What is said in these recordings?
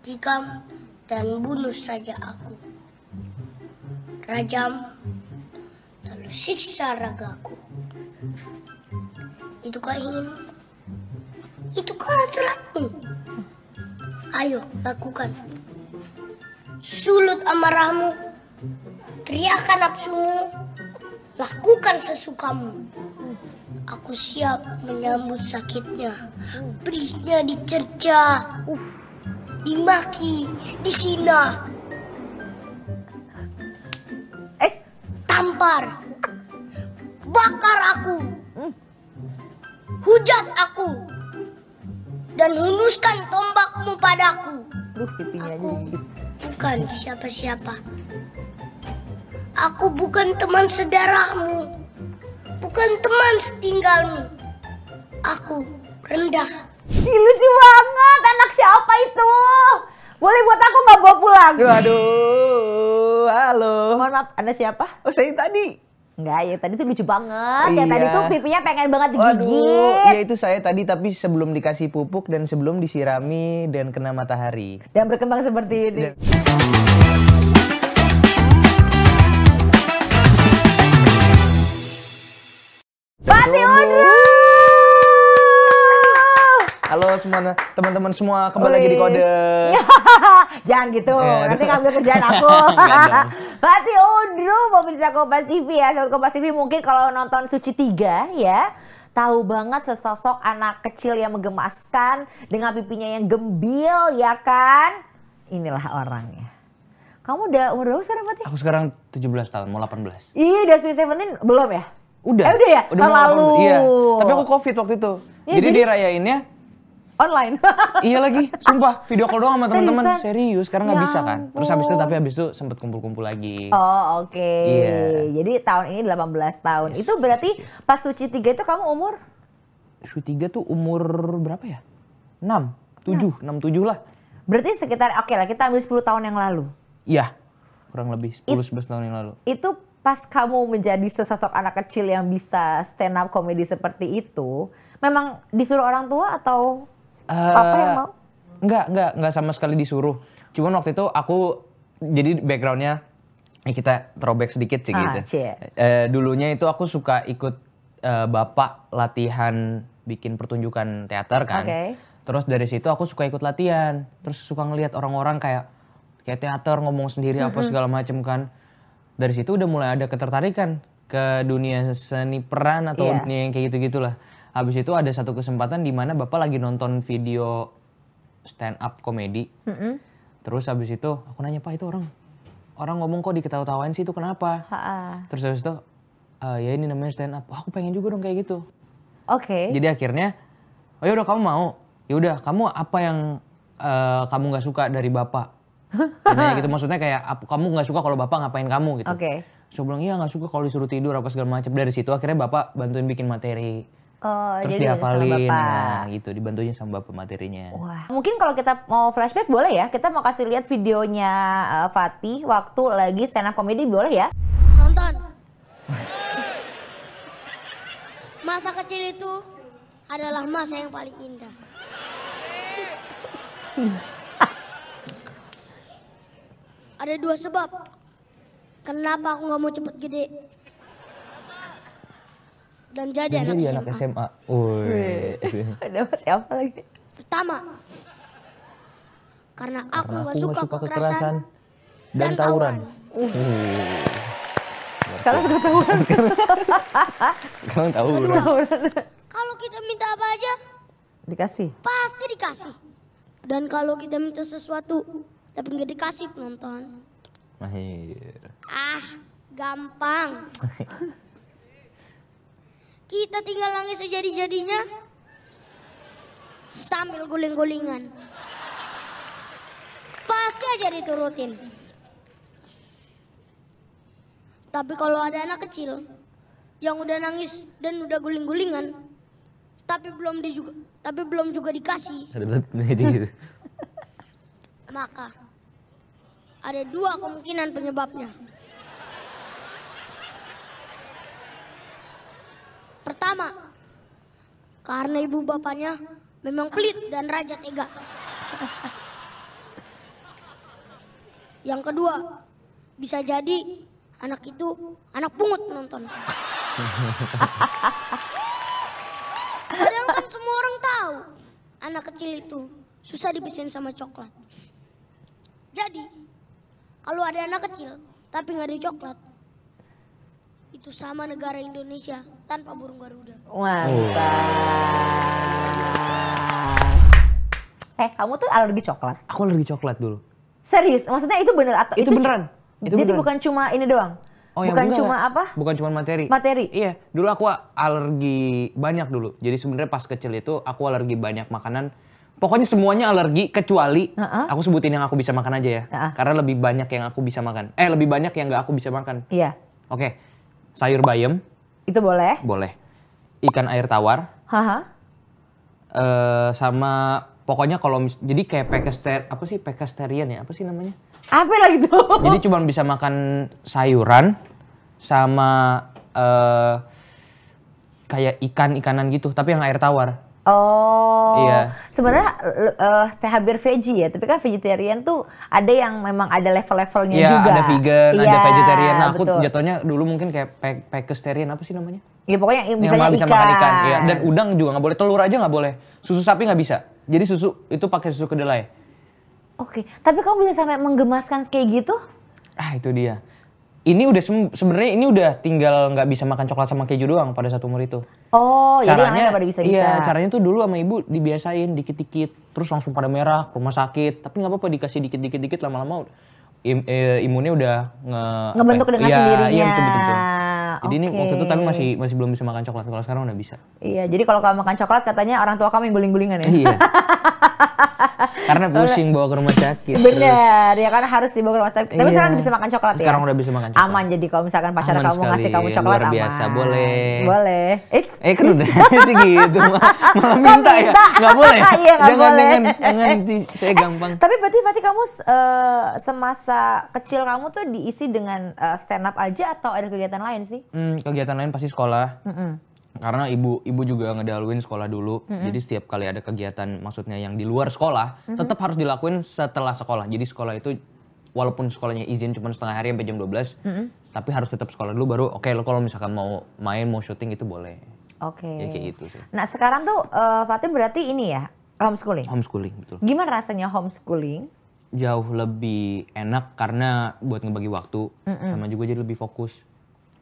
tikam, dan bunuh saja aku. Rajam, lalu siksa ragaku. Itukah Itu Itukah hasratmu? Ayo, lakukan. Sulut amarahmu, teriakan nafsumu, lakukan sesukamu. Aku siap menyambut sakitnya. Perihnya dicerca dimaki, disina, eh tampar, bakar aku, hmm. hujat aku, dan hunuskan tombakmu padaku. aku bukan siapa-siapa. Aku bukan teman sedarahmu, bukan teman setinggalmu. Aku rendah Ih, lucu banget anak siapa itu? Boleh buat aku nggak bawa pulang? Aduh, halo. Mohon maaf, anda siapa? Oh saya tadi. Enggak, ya tadi tuh lucu banget. Iya. Ya tadi iya. tuh pipinya pengen banget digigit. Waduh, ya itu saya tadi tapi sebelum dikasih pupuk dan sebelum disirami dan kena matahari. Dan berkembang seperti ini. Dan... Pati Udra! Halo semuanya teman-teman semua kembali Uis. lagi di kode. Jangan gitu. Eh, nanti ngambil kerjaan aku. pasti oh, Udru bisa Kompas TV ya. Sobat Kompas TV mungkin kalau nonton Suci tiga ya tahu banget sesosok anak kecil yang menggemaskan dengan pipinya yang gembil ya kan? Inilah orangnya. Kamu udah umur berapa sekarang Fatih? Aku sekarang 17 tahun, mau 18. Iya, udah Sweet 17 belum ya? Udah. Eh, udah ya? Udah lalu. Iya. Tapi aku covid waktu itu. Ya, jadi, jadi dirayainnya online. iya lagi, sumpah video call doang sama teman-teman. Serius, sekarang nggak ya bisa kan. Terus habis itu oh. tapi habis itu sempet kumpul-kumpul lagi. Oh, oke. Okay. Iya. Jadi tahun ini 18 tahun. Yes. Itu berarti pas suci tiga itu kamu umur Suci tiga tuh umur berapa ya? enam tujuh enam tujuh lah. Berarti sekitar oke okay lah kita ambil 10 tahun yang lalu. Iya. Kurang lebih 10 It, 11 tahun yang lalu. Itu pas kamu menjadi sesosok anak kecil yang bisa stand up komedi seperti itu, memang disuruh orang tua atau Eh, apa yang mau? Enggak, enggak, enggak sama sekali disuruh. cuma waktu itu aku jadi backgroundnya ya kita throwback sedikit sih gitu. ah, gitu. Uh, dulunya itu aku suka ikut uh, bapak latihan bikin pertunjukan teater kan. Okay. Terus dari situ aku suka ikut latihan. Terus suka ngelihat orang-orang kayak kayak teater ngomong sendiri mm -hmm. apa segala macem kan. Dari situ udah mulai ada ketertarikan ke dunia seni peran atau yeah. dunia yang kayak gitu-gitulah habis itu ada satu kesempatan di mana bapak lagi nonton video stand up komedi mm -hmm. terus habis itu aku nanya pak itu orang orang ngomong kok diketawa-tawain sih itu kenapa ha -ha. terus habis itu e, ya ini namanya stand up. Oh, aku pengen juga dong kayak gitu. Oke. Okay. Jadi akhirnya, oh ya udah kamu mau, ya udah kamu apa yang uh, kamu nggak suka dari bapak? Karena gitu maksudnya kayak kamu nggak suka kalau bapak ngapain kamu gitu. Oke. Okay. So iya nggak suka kalau disuruh tidur apa segala macam. Dari situ akhirnya bapak bantuin bikin materi. Oh, Terus jadi dihafalin, nah gitu, dibantunya sama bapak materinya. Wah, mungkin kalau kita mau flashback boleh ya, kita mau kasih lihat videonya uh, Fatih waktu lagi stand up comedy boleh ya? Nonton. masa kecil itu adalah masa yang paling indah. Ada dua sebab kenapa aku nggak mau cepet gede dan jadi, anak, jadi SMA. anak SMA. Dapat siapa lagi? Pertama. Karena aku nggak suka, suka kekerasan, dan, tawuran. Uh. Sekarang sudah tawuran. Sekarang Kalau kita minta apa aja? Dikasih. Pasti dikasih. Dan kalau kita minta sesuatu tapi nggak dikasih penonton. Mahir. Ah, gampang. Kita tinggal nangis sejadi-jadinya sambil guling-gulingan. Pasti aja diturutin. Tapi kalau ada anak kecil yang udah nangis dan udah guling-gulingan, tapi belum di juga, tapi belum juga dikasih. Maka ada dua kemungkinan penyebabnya. Pertama, karena ibu bapaknya memang pelit dan raja tega. Yang kedua, bisa jadi anak itu anak pungut nonton. Padahal kan semua orang tahu anak kecil itu susah dibesin sama coklat. Jadi, kalau ada anak kecil tapi nggak ada coklat, itu sama negara Indonesia tanpa burung Garuda. Mantap. Eh, kamu tuh alergi coklat? Aku alergi coklat dulu. Serius? Maksudnya itu bener atau itu, itu beneran? Itu jadi beneran. bukan cuma ini doang. Oh, ya bukan ya, cuma apa? Bukan cuma materi. Materi. Iya, dulu aku alergi banyak dulu. Jadi sebenarnya pas kecil itu aku alergi banyak makanan. Pokoknya semuanya alergi kecuali uh -uh. aku sebutin yang aku bisa makan aja ya. Uh -uh. Karena lebih banyak yang aku bisa makan. Eh, lebih banyak yang gak aku bisa makan. Iya. Yeah. Oke. Okay sayur bayam. Itu boleh? Boleh. Ikan air tawar. Haha. Uh, sama pokoknya kalau jadi kayak pekester apa sih pekesterian ya apa sih namanya? Apa lah itu? Jadi cuma bisa makan sayuran sama uh, kayak ikan ikanan gitu tapi yang air tawar. Oh, iya. sebenarnya uh, hampir veggie ya, tapi kan vegetarian tuh ada yang memang ada level-levelnya iya, juga. ada vegan, iya, ada vegetarian. Nah, aku betul. jatuhnya dulu mungkin kayak pe apa sih namanya? Ya pokoknya yang bisa yang bisa ikan. makan ikan. Iya, Dan udang juga nggak boleh, telur aja nggak boleh, susu sapi nggak bisa. Jadi susu itu pakai susu kedelai. Oke, tapi kamu bisa sampai menggemaskan kayak gitu? Ah itu dia ini udah sebenarnya ini udah tinggal nggak bisa makan coklat sama keju doang pada satu umur itu. Oh, caranya, jadi pada bisa-bisa. Iya, caranya tuh dulu sama ibu dibiasain dikit-dikit, terus langsung pada merah, ke rumah sakit. Tapi nggak apa-apa dikasih dikit-dikit-dikit lama-lama im, eh, imunnya udah nge, ngebentuk ya? dengan ya, sendirinya. Iya, betul betul. Jadi okay. ini waktu itu tapi masih masih belum bisa makan coklat. Kalau sekarang udah bisa. Iya, jadi kalau kamu makan coklat katanya orang tua kamu yang guling-gulingan ya. Iya. Karena pusing bawa ke rumah sakit. benar ya kan harus dibawa ke rumah sakit. Tapi iya. sekarang udah bisa makan coklat sekarang ya? Sekarang udah bisa makan coklat. Aman jadi kalau misalkan pacar aman kamu ngasih kamu coklat Luar biasa, aman. boleh. Boleh. It's... Eh kan udah sih gitu. Malah minta, ya? Gak boleh. Ya? Ya? iya, gak jangan, boleh. Jangan, jangan, di saya eh, gampang. Eh, tapi berarti berarti kamu uh, semasa kecil kamu tuh diisi dengan uh, stand up aja atau ada kegiatan lain sih? Hmm, kegiatan lain pasti sekolah. Mm -mm karena ibu ibu juga ngedaluin sekolah dulu mm -hmm. jadi setiap kali ada kegiatan maksudnya yang di luar sekolah mm -hmm. tetap harus dilakuin setelah sekolah jadi sekolah itu walaupun sekolahnya izin cuma setengah hari sampai jam 12 mm -hmm. tapi harus tetap sekolah dulu baru oke okay, lo kalau misalkan mau main mau syuting itu boleh oke okay. Ya, kayak gitu sih nah sekarang tuh uh, Fatim berarti ini ya homeschooling homeschooling betul gimana rasanya homeschooling jauh lebih enak karena buat ngebagi waktu mm -hmm. sama juga jadi lebih fokus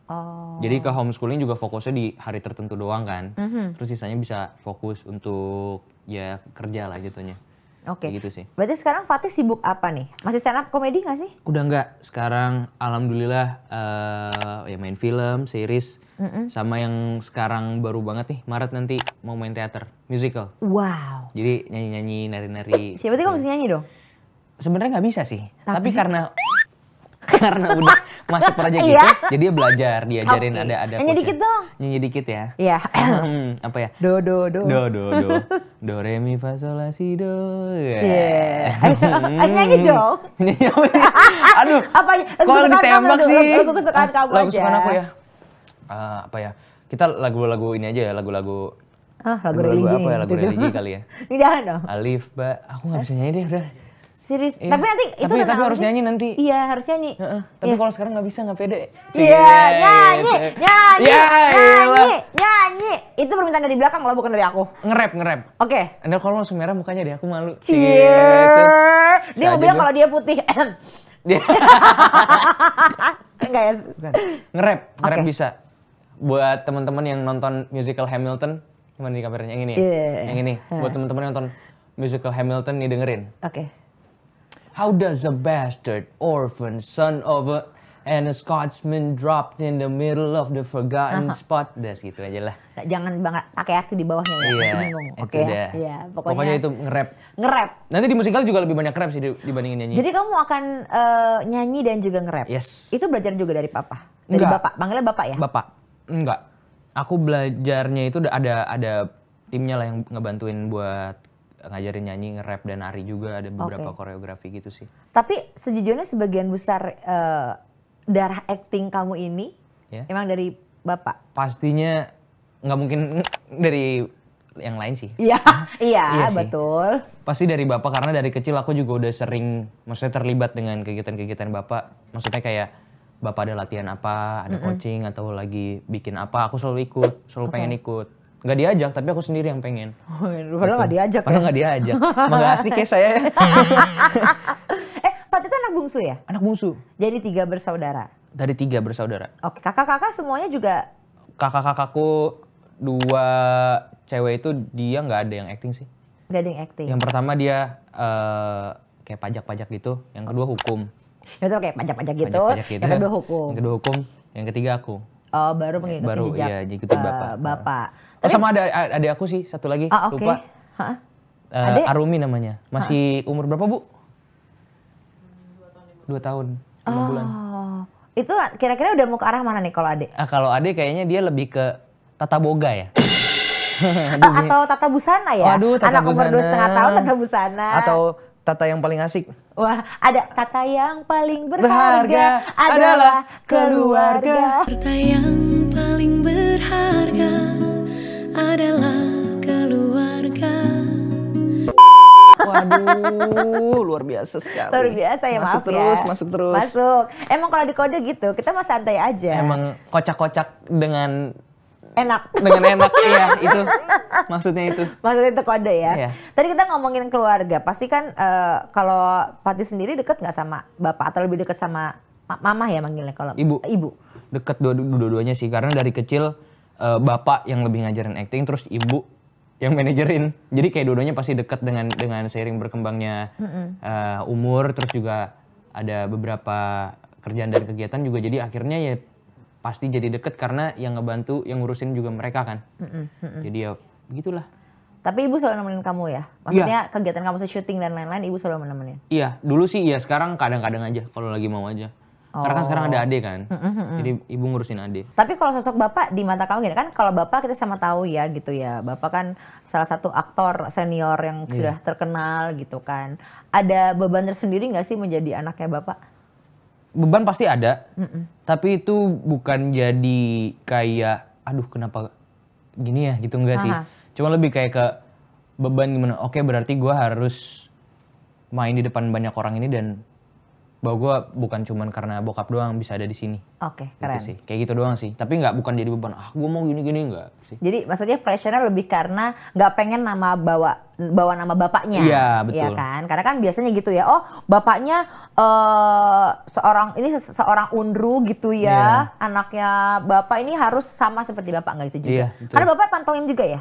Oh. Jadi ke homeschooling juga fokusnya di hari tertentu doang kan. Mm -hmm. Terus sisanya bisa fokus untuk ya kerja lah jatuhnya. Oke. Okay. Gitu sih. Berarti sekarang Fatih sibuk apa nih? Masih stand up komedi gak sih? Udah enggak. Sekarang alhamdulillah uh, ya main film, series. Mm -hmm. Sama yang sekarang baru banget nih, Maret nanti mau main teater, musical. Wow. Jadi nyanyi-nyanyi, nari-nari. Siapa tadi kamu gitu. mesti nyanyi dong? Sebenarnya nggak bisa sih. Tapi, tapi karena karena udah masuk proyek iya. gitu, jadi dia belajar, diajarin okay. ada ada. Nyanyi dikit dong. Nyanyi dikit ya. Iya. Apa ya? Do do do. Do do do. Do re mi fa sol la si do. Iya. Yeah. yeah. nyanyi dong. Aduh. Apa? Ya? Kok tembak sih? Ah, lagu kesukaan kamu aja. Lagu kesukaan aku ya. Uh, apa ya? Kita lagu-lagu ini aja ya, lagu-lagu Ah, lagu, lagu religi. Lagu apa ya? Lagu gitu. religi kali ya. Jangan dong. Alif, Ba. Aku nggak bisa nyanyi deh udah. Serius. Iya. Tapi nanti itu tapi, tapi harus nyanyi nanti. Iya, harus nyanyi. Uh -uh. Tapi yeah. kalau sekarang nggak bisa, nggak pede. Iya, yeah, iya, iya, nyanyi, nyanyi, yeah, nyanyi, nyanyi. Itu permintaan dari belakang loh, bukan dari aku. Ngerap, ngerap. Oke. Okay. Anda kalau langsung merah mukanya deh, aku malu. Cie. Dia mau bilang kalau dia putih. Enggak ya? Ngerap, ngerap okay. bisa. Buat teman-teman yang nonton musical Hamilton, gimana di kameranya Yang ini ya? Yang ini. Buat teman-teman yang nonton musical Hamilton nih dengerin. Oke. Okay How does a bastard, orphan, son of a and a Scotsman dropped in the middle of the forgotten spot. Das gitu aja lah. Jangan banget pakai arti di bawahnya ya. Iya, bingung. Oke. Ya? Iya, pokoknya, pokoknya itu nge-rap. Nge-rap. Nanti di musikal juga lebih banyak rap sih dibandingin nyanyi. Jadi kamu akan uh, nyanyi dan juga nge-rap. Yes. Itu belajar juga dari papa. Dari Enggak. bapak. Panggilnya bapak ya? Bapak. Enggak. Aku belajarnya itu ada ada timnya lah yang ngebantuin buat ngajarin nyanyi, nge-rap dan nari juga ada beberapa okay. koreografi gitu sih. Tapi sejujurnya sebagian besar uh, darah acting kamu ini yeah. emang dari bapak. Pastinya nggak mungkin dari yang lain sih. iya, iya, iya betul. Pasti dari bapak karena dari kecil aku juga udah sering, maksudnya terlibat dengan kegiatan-kegiatan bapak. Maksudnya kayak bapak ada latihan apa, ada mm -hmm. coaching atau lagi bikin apa, aku selalu ikut, selalu okay. pengen ikut. Gak diajak, tapi aku sendiri yang pengen. Oh, iya, padahal nggak gitu. diajak Padahal ya? nggak diajak. Emang asik ya saya. eh, Fat itu anak bungsu ya? Anak bungsu. Jadi tiga bersaudara? Dari tiga bersaudara. Oke, kakak-kakak semuanya juga? Kakak-kakakku dua cewek itu dia nggak ada yang acting sih. Gak ada yang acting? Yang pertama dia uh, kayak pajak-pajak gitu. Yang kedua hukum. Ya itu kayak pajak-pajak gitu. Pajak -pajak gitu. Yang kedua hukum. Yang kedua hukum. Yang ketiga aku. Oh, baru mengikuti baru, jejak iya, eh, bapak. bapak. Oh, Tapi... Oh, sama ada ada aku sih satu lagi ah, okay. lupa. Uh, Arumi namanya. Masih ha? umur berapa, Bu? Dua tahun, lima oh. bulan. Itu kira-kira udah mau ke arah mana nih kalau Ade? Ah, kalau Ade kayaknya dia lebih ke tata boga ya. atau, atau tata busana ya? Waduh aduh, tata Anak busana. umur dua setengah tahun tata busana. Atau tata yang paling asik. Wah, ada tata yang paling berharga, berharga adalah keluarga. keluarga. Tata yang paling berharga adalah keluarga. Waduh, luar biasa sekali. Luar biasa ya, masuk maaf terus, ya. Masuk terus, masuk terus. Masuk. Emang kalau di kode gitu, kita mah santai aja. Emang kocak-kocak dengan enak dengan enak ya itu maksudnya itu maksudnya itu kode ya iya. tadi kita ngomongin keluarga pasti kan uh, kalau Pati sendiri deket nggak sama bapak atau lebih deket sama ma mama ya manggilnya kalau ibu ibu deket dua-duanya dua sih karena dari kecil uh, bapak yang lebih ngajarin acting terus ibu yang manajerin jadi kayak dua-duanya pasti dekat dengan dengan seiring berkembangnya uh, umur terus juga ada beberapa kerjaan dan kegiatan juga jadi akhirnya ya pasti jadi deket karena yang ngebantu yang ngurusin juga mereka kan mm -hmm. jadi ya begitulah tapi ibu selalu nemenin kamu ya maksudnya yeah. kegiatan kamu syuting dan lain-lain ibu selalu nemenin iya dulu sih iya sekarang kadang-kadang aja kalau lagi mau aja Oh. Karena kan sekarang ada oh. ade kan, jadi ibu ngurusin ade. Tapi kalau sosok bapak di mata kamu gini gitu kan, kalau bapak kita sama tahu ya gitu ya, bapak kan salah satu aktor senior yang yeah. sudah terkenal gitu kan. Ada beban tersendiri nggak sih menjadi anaknya bapak? Beban pasti ada, mm -mm. tapi itu bukan jadi kayak, aduh kenapa gini ya gitu enggak sih. Cuma lebih kayak ke beban gimana, oke berarti gue harus main di depan banyak orang ini dan bahwa gue bukan cuma karena bokap doang bisa ada di sini. Oke, okay, gitu keren. sih. Kayak gitu doang sih. Tapi nggak bukan jadi beban. Ah, gue mau gini-gini nggak sih. Jadi maksudnya pressure-nya lebih karena nggak pengen nama bawa bawa nama bapaknya. Iya, betul. Iya kan? Karena kan biasanya gitu ya. Oh, bapaknya uh, seorang ini seorang undru gitu ya. Yeah. Anaknya bapak ini harus sama seperti bapak nggak gitu juga. Iya, yeah, Karena bapak pantomim juga ya?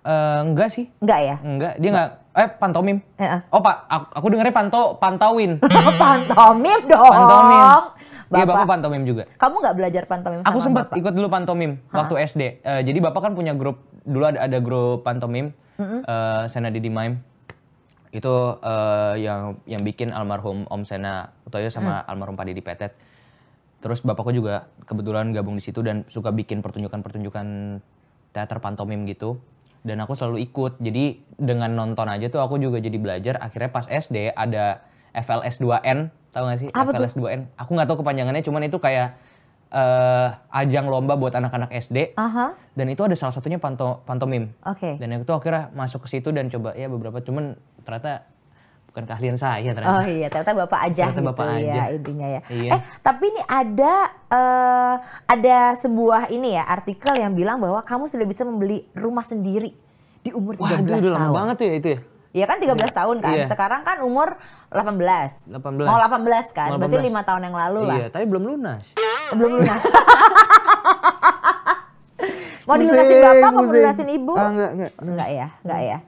Uh, eh, enggak sih. Enggak ya? Enggak, dia enggak Eh, pantomim. Ya. Oh, Pak, aku, aku dengernya panto pantauin. pantomim dong. Pantomim. Iya, Bapak. Iya, Bapak pantomim juga. Kamu nggak belajar pantomim sama Aku sempat ikut dulu pantomim waktu SD. Uh, eh, jadi Bapak kan punya grup dulu ada ada grup pantomim mm -hmm. uh, Sena Didi Mime. Itu uh, yang yang bikin almarhum Om Sena Utoyo sama mm. almarhum Pak Didi Petet. Terus Bapakku juga kebetulan gabung di situ dan suka bikin pertunjukan-pertunjukan teater pantomim gitu dan aku selalu ikut jadi dengan nonton aja tuh aku juga jadi belajar akhirnya pas SD ada FLS 2N tahu gak sih Apa FLS tuh? 2N aku nggak tahu kepanjangannya cuman itu kayak uh, ajang lomba buat anak-anak SD uh dan itu ada salah satunya panto pantomim okay. dan itu akhirnya masuk ke situ dan coba ya beberapa cuman ternyata bukan keahlian saya ternyata. Oh iya, ternyata Bapak aja ternyata gitu Bapak ya intinya ya. Iya. Eh, tapi ini ada uh, ada sebuah ini ya artikel yang bilang bahwa kamu sudah bisa membeli rumah sendiri di umur 13 Wah, tahun. lama banget tuh ya itu ya. Iya kan 13 iya. tahun kan. Iya. Sekarang kan umur 18. 18. Mau 18 kan. 18. Berarti 5 tahun yang lalu lah. Iya, tapi belum lunas. Belum lunas. mau dilunasin Bapak, mau dilunasin Ibu? Ah, enggak, enggak. Enggak ya, enggak ya.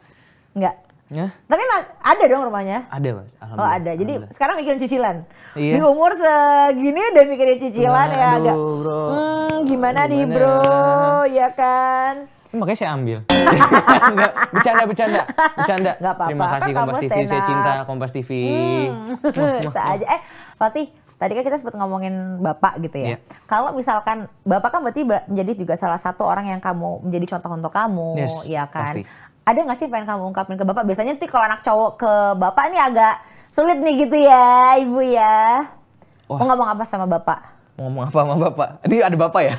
Enggak. Ya? Tapi mas, ada dong rumahnya? Ada mas, Oh ada, jadi sekarang mikirin cicilan. Iya. Di umur segini udah mikirin cicilan nah, ya aduh, agak, bro. Hmm, gimana, gimana nih bro, ya, iya kan? Eh, makanya saya ambil. Enggak, bercanda, bercanda, bercanda. Gak apa-apa. Terima kan kasih kan Kompas TV, saya cinta Kompas TV. Hmm. aja. Eh, Fatih, tadi kan kita sempat ngomongin bapak gitu ya. Yeah. Kalau misalkan bapak kan berarti menjadi juga salah satu orang yang kamu menjadi contoh untuk kamu, yes, ya kan. Pasti ada nggak sih pengen kamu ungkapin ke bapak? Biasanya nanti kalau anak cowok ke bapak nih agak sulit nih gitu ya, ibu ya. Wah. Mau ngomong apa sama bapak? Mau ngomong apa sama bapak? Ini ada bapak ya?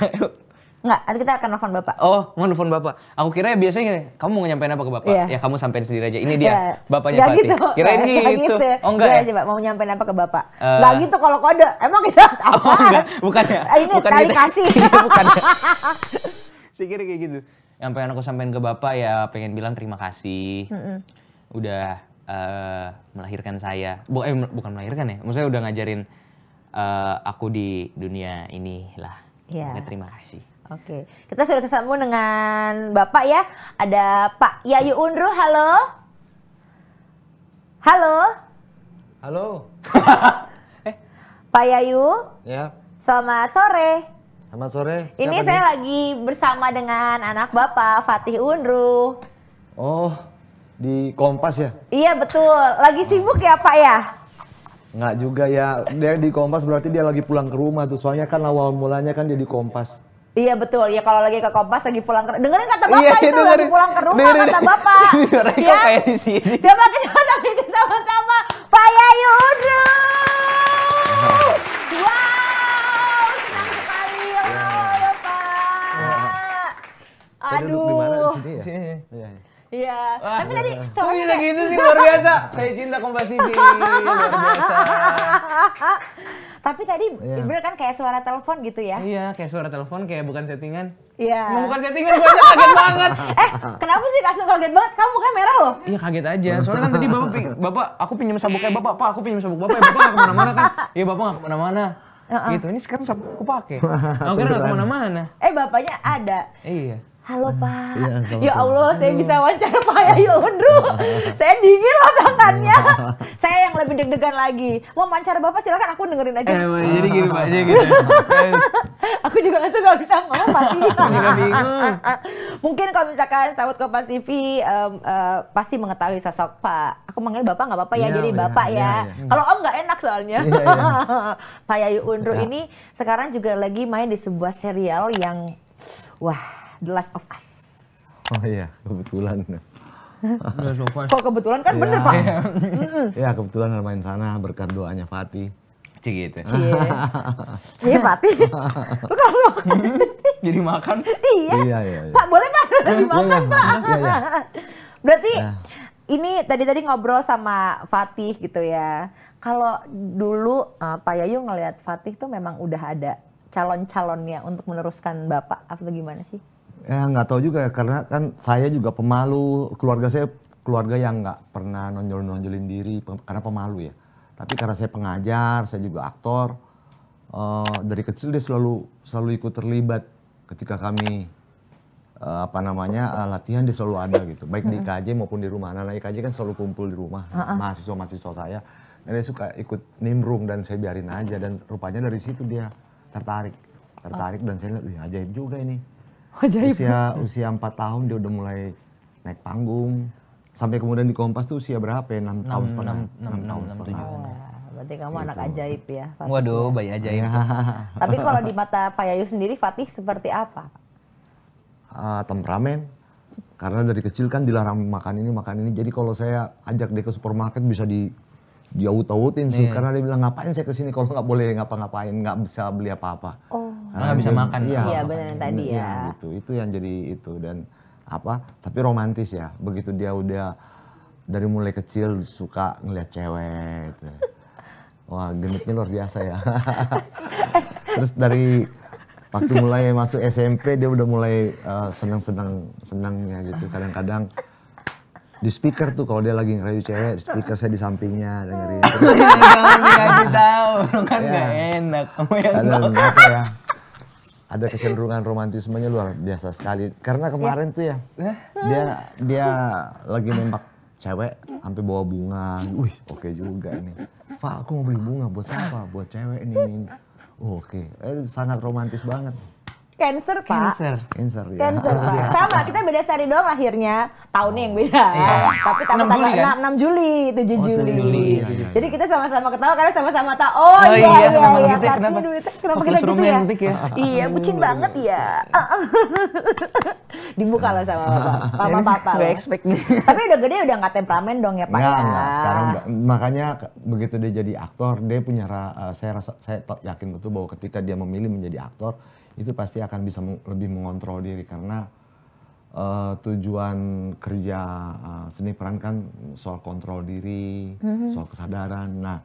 Enggak, nanti kita akan nelfon bapak. Oh, mau nelfon bapak. Aku kira ya biasanya gini, kamu mau nyampein apa ke bapak? Yeah. Ya kamu sampein sendiri aja. Ini dia, yeah. bapaknya Pak Gitu. Kira ini gitu. gitu. Oh enggak Gila, ya? Coba, mau nyampein apa ke bapak? Uh, eh. gak gitu kalau kode. Emang kita apa? Oh, Bukan ya? Ini bukan tadi kita. kasih. Iya, bukan ya. Saya kira kayak gitu yang pengen aku sampaikan ke bapak ya pengen bilang terima kasih mm-hmm. udah uh, melahirkan saya Bu, eh, bukan melahirkan ya maksudnya udah ngajarin uh, aku di dunia ini inilah yeah. terima kasih Oke, okay. kita sudah tersambung dengan Bapak ya. Ada Pak Yayu Unru, halo. Halo. Halo. eh. Pak Yayu. Ya. Selamat sore. Selamat sore. Ini Siapa saya nih? lagi bersama dengan anak Bapak Fatih Unru. Oh, di Kompas ya? Iya betul. Lagi sibuk ya Pak ya? Nggak juga ya. Dia di Kompas berarti dia lagi pulang ke rumah tuh. Soalnya kan awal mulanya kan dia di Kompas. Iya betul, ya kalau lagi ke Kompas lagi pulang ke dengerin kata iya, Bapak iya, itu dengerin. lagi pulang ke rumah dengerin. kata Bapak. Ini suaranya kok kayak di sini. Coba kita sama-sama Pak Yayu Unru. Iya. Iya. Ah. tapi tadi sama lagi oh, iya, gitu sih luar biasa. Saya cinta kompas ini luar biasa. tapi tadi yeah. bener kan kayak suara telepon gitu ya? Iya, kayak suara telepon kayak bukan settingan. Iya. Yeah. Bukan settingan, gue kaget banget. eh, kenapa sih kasih kaget banget? Kamu bukan merah loh. Iya kaget aja. Soalnya kan tadi bapak, bapak, aku pinjam sabuk kayak bapak, pak, aku pinjam sabuk bapak, bapak nggak kemana-mana kan? Iya bapak nggak kemana-mana. Uh-uh. Gitu, ini sekarang sabuk aku pakai. Aku kira nggak kemana-mana. Eh bapaknya ada. Iya. Halo ah, Pak. Iya, ya, sama -sama. ya Allah, Halo. saya bisa wawancara Pak Yayu Undru. saya dingin loh tangannya. Iya. saya yang lebih deg-degan lagi. Mau wawancara Bapak silakan aku dengerin aja. Eh, man, jadi gini Pak, jadi aku juga langsung gak bisa ngomong pasti. Mungkin kalau misalkan sahabat Kompas TV um, uh, eh, pasti mengetahui sosok Pak. Aku manggil Bapak nggak apa-apa ya, iya, ya, jadi Bapak ya. ya. ya. Kalau Om nggak enak soalnya. Ya, ya. Pak Yayu Undru ini sekarang juga lagi main di sebuah serial yang wah The Last of Us. Oh iya, kebetulan. Kok kebetulan kan iya. bener pak? Iya. ya kebetulan main sana berkat doanya Fatih. Cie gitu. Iya, iya Fatih. Lu kalau makan. Hmm, jadi makan. Iya. iya. iya, iya, Pak boleh pak? Dimakan makan pak. Berarti ini tadi-tadi ngobrol sama Fatih gitu ya. Kalau dulu eh, Pak Yayu ngelihat Fatih tuh memang udah ada calon-calonnya untuk meneruskan Bapak atau gimana sih? ya nggak tahu juga ya karena kan saya juga pemalu keluarga saya keluarga yang nggak pernah nonjol-nonjolin diri karena pemalu ya tapi karena saya pengajar saya juga aktor uh, dari kecil dia selalu selalu ikut terlibat ketika kami uh, apa namanya uh, latihan dia selalu ada gitu baik di IKJ maupun di rumah anak-anak IKJ kan selalu kumpul di rumah mahasiswa mahasiswa saya dan dia suka ikut nimbrung dan saya biarin aja dan rupanya dari situ dia tertarik tertarik dan saya lihat ajaib juga ini Usia usia 4 tahun dia udah mulai naik panggung. Sampai kemudian di Kompas tuh usia berapa ya? 6, tahun setengah. 6, tahun setengah. berarti kamu anak gitu. ajaib ya. Fatih. Waduh, bayi ajaib. Iya. Tapi kalau di mata Pak Yayu sendiri Fatih seperti apa? Uh, temperamen. Karena dari kecil kan dilarang makan ini, makan ini. Jadi kalau saya ajak dia ke supermarket bisa di diaut-autin sih. Yeah. Karena dia bilang, ngapain saya kesini kalau nggak boleh ngapa-ngapain, nggak bisa beli apa-apa. Oh. Nah, karena nggak bisa makan kan? iya, iya benar yang tadi ya, ya gitu itu yang jadi itu dan apa tapi romantis ya begitu dia udah dari mulai kecil suka ngeliat cewek gitu. wah genitnya luar biasa ya terus dari waktu mulai masuk SMP dia udah mulai uh, eh, senang senang senangnya gitu kadang-kadang di speaker tuh kalau dia lagi ngerayu cewek, speaker saya di sampingnya dengerin. Jangan iya, dikasih tahu, kan iya. nggak enak. Kamu yang tahu. ya ada kecenderungan romantismenya luar biasa sekali. Karena kemarin tuh ya, dia dia lagi nembak cewek sampai bawa bunga. Wih, oke okay juga nih. Pak, aku mau beli bunga buat siapa? Buat cewek ini. ini. Oh, oke, okay. eh, sangat romantis banget. Cancer, Pak. Cancer. Cancer, ya. Cancer, Pak. Ya. Sama, kita beda sehari doang akhirnya. Tahunnya yang beda. Ya. Tapi tanggal 6 kan? Juli, kan? 6, 6 Juli, 7 oh, Juli. Juli. Ya, ya. ya. Jadi kita sama-sama ketawa karena sama-sama tahu. Oh, oh iya, iya, iya, iya. kenapa iya. Kenapa, kenapa, kenapa, kenapa kita gitu ya? ya? iya, hmm, bucin iya, banget ya. Dibuka lah sama Bapak. Papa, Papa. Gak expect nih. Tapi udah gede udah gak temperamen dong ya, Pak. Enggak, enggak. Ya? Sekarang makanya begitu dia jadi aktor, dia punya, eh, saya rasa, saya yakin betul bahwa ketika dia memilih menjadi aktor, itu pasti akan bisa lebih mengontrol diri karena uh, tujuan kerja uh, seni peran kan soal kontrol diri, mm-hmm. soal kesadaran. Nah,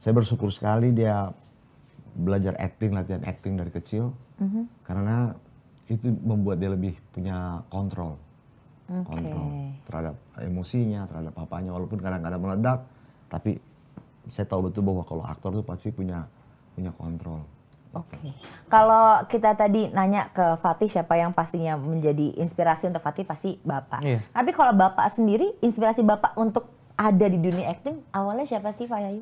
saya bersyukur sekali dia belajar acting, latihan acting dari kecil mm-hmm. karena itu membuat dia lebih punya kontrol, okay. kontrol terhadap emosinya, terhadap papanya. Walaupun kadang-kadang meledak, tapi saya tahu betul bahwa kalau aktor itu pasti punya punya kontrol. Oke, okay. kalau kita tadi nanya ke Fatih siapa yang pastinya menjadi inspirasi untuk Fatih pasti Bapak. Iya. Tapi kalau Bapak sendiri, inspirasi Bapak untuk ada di dunia acting awalnya siapa sih Pak Yayu?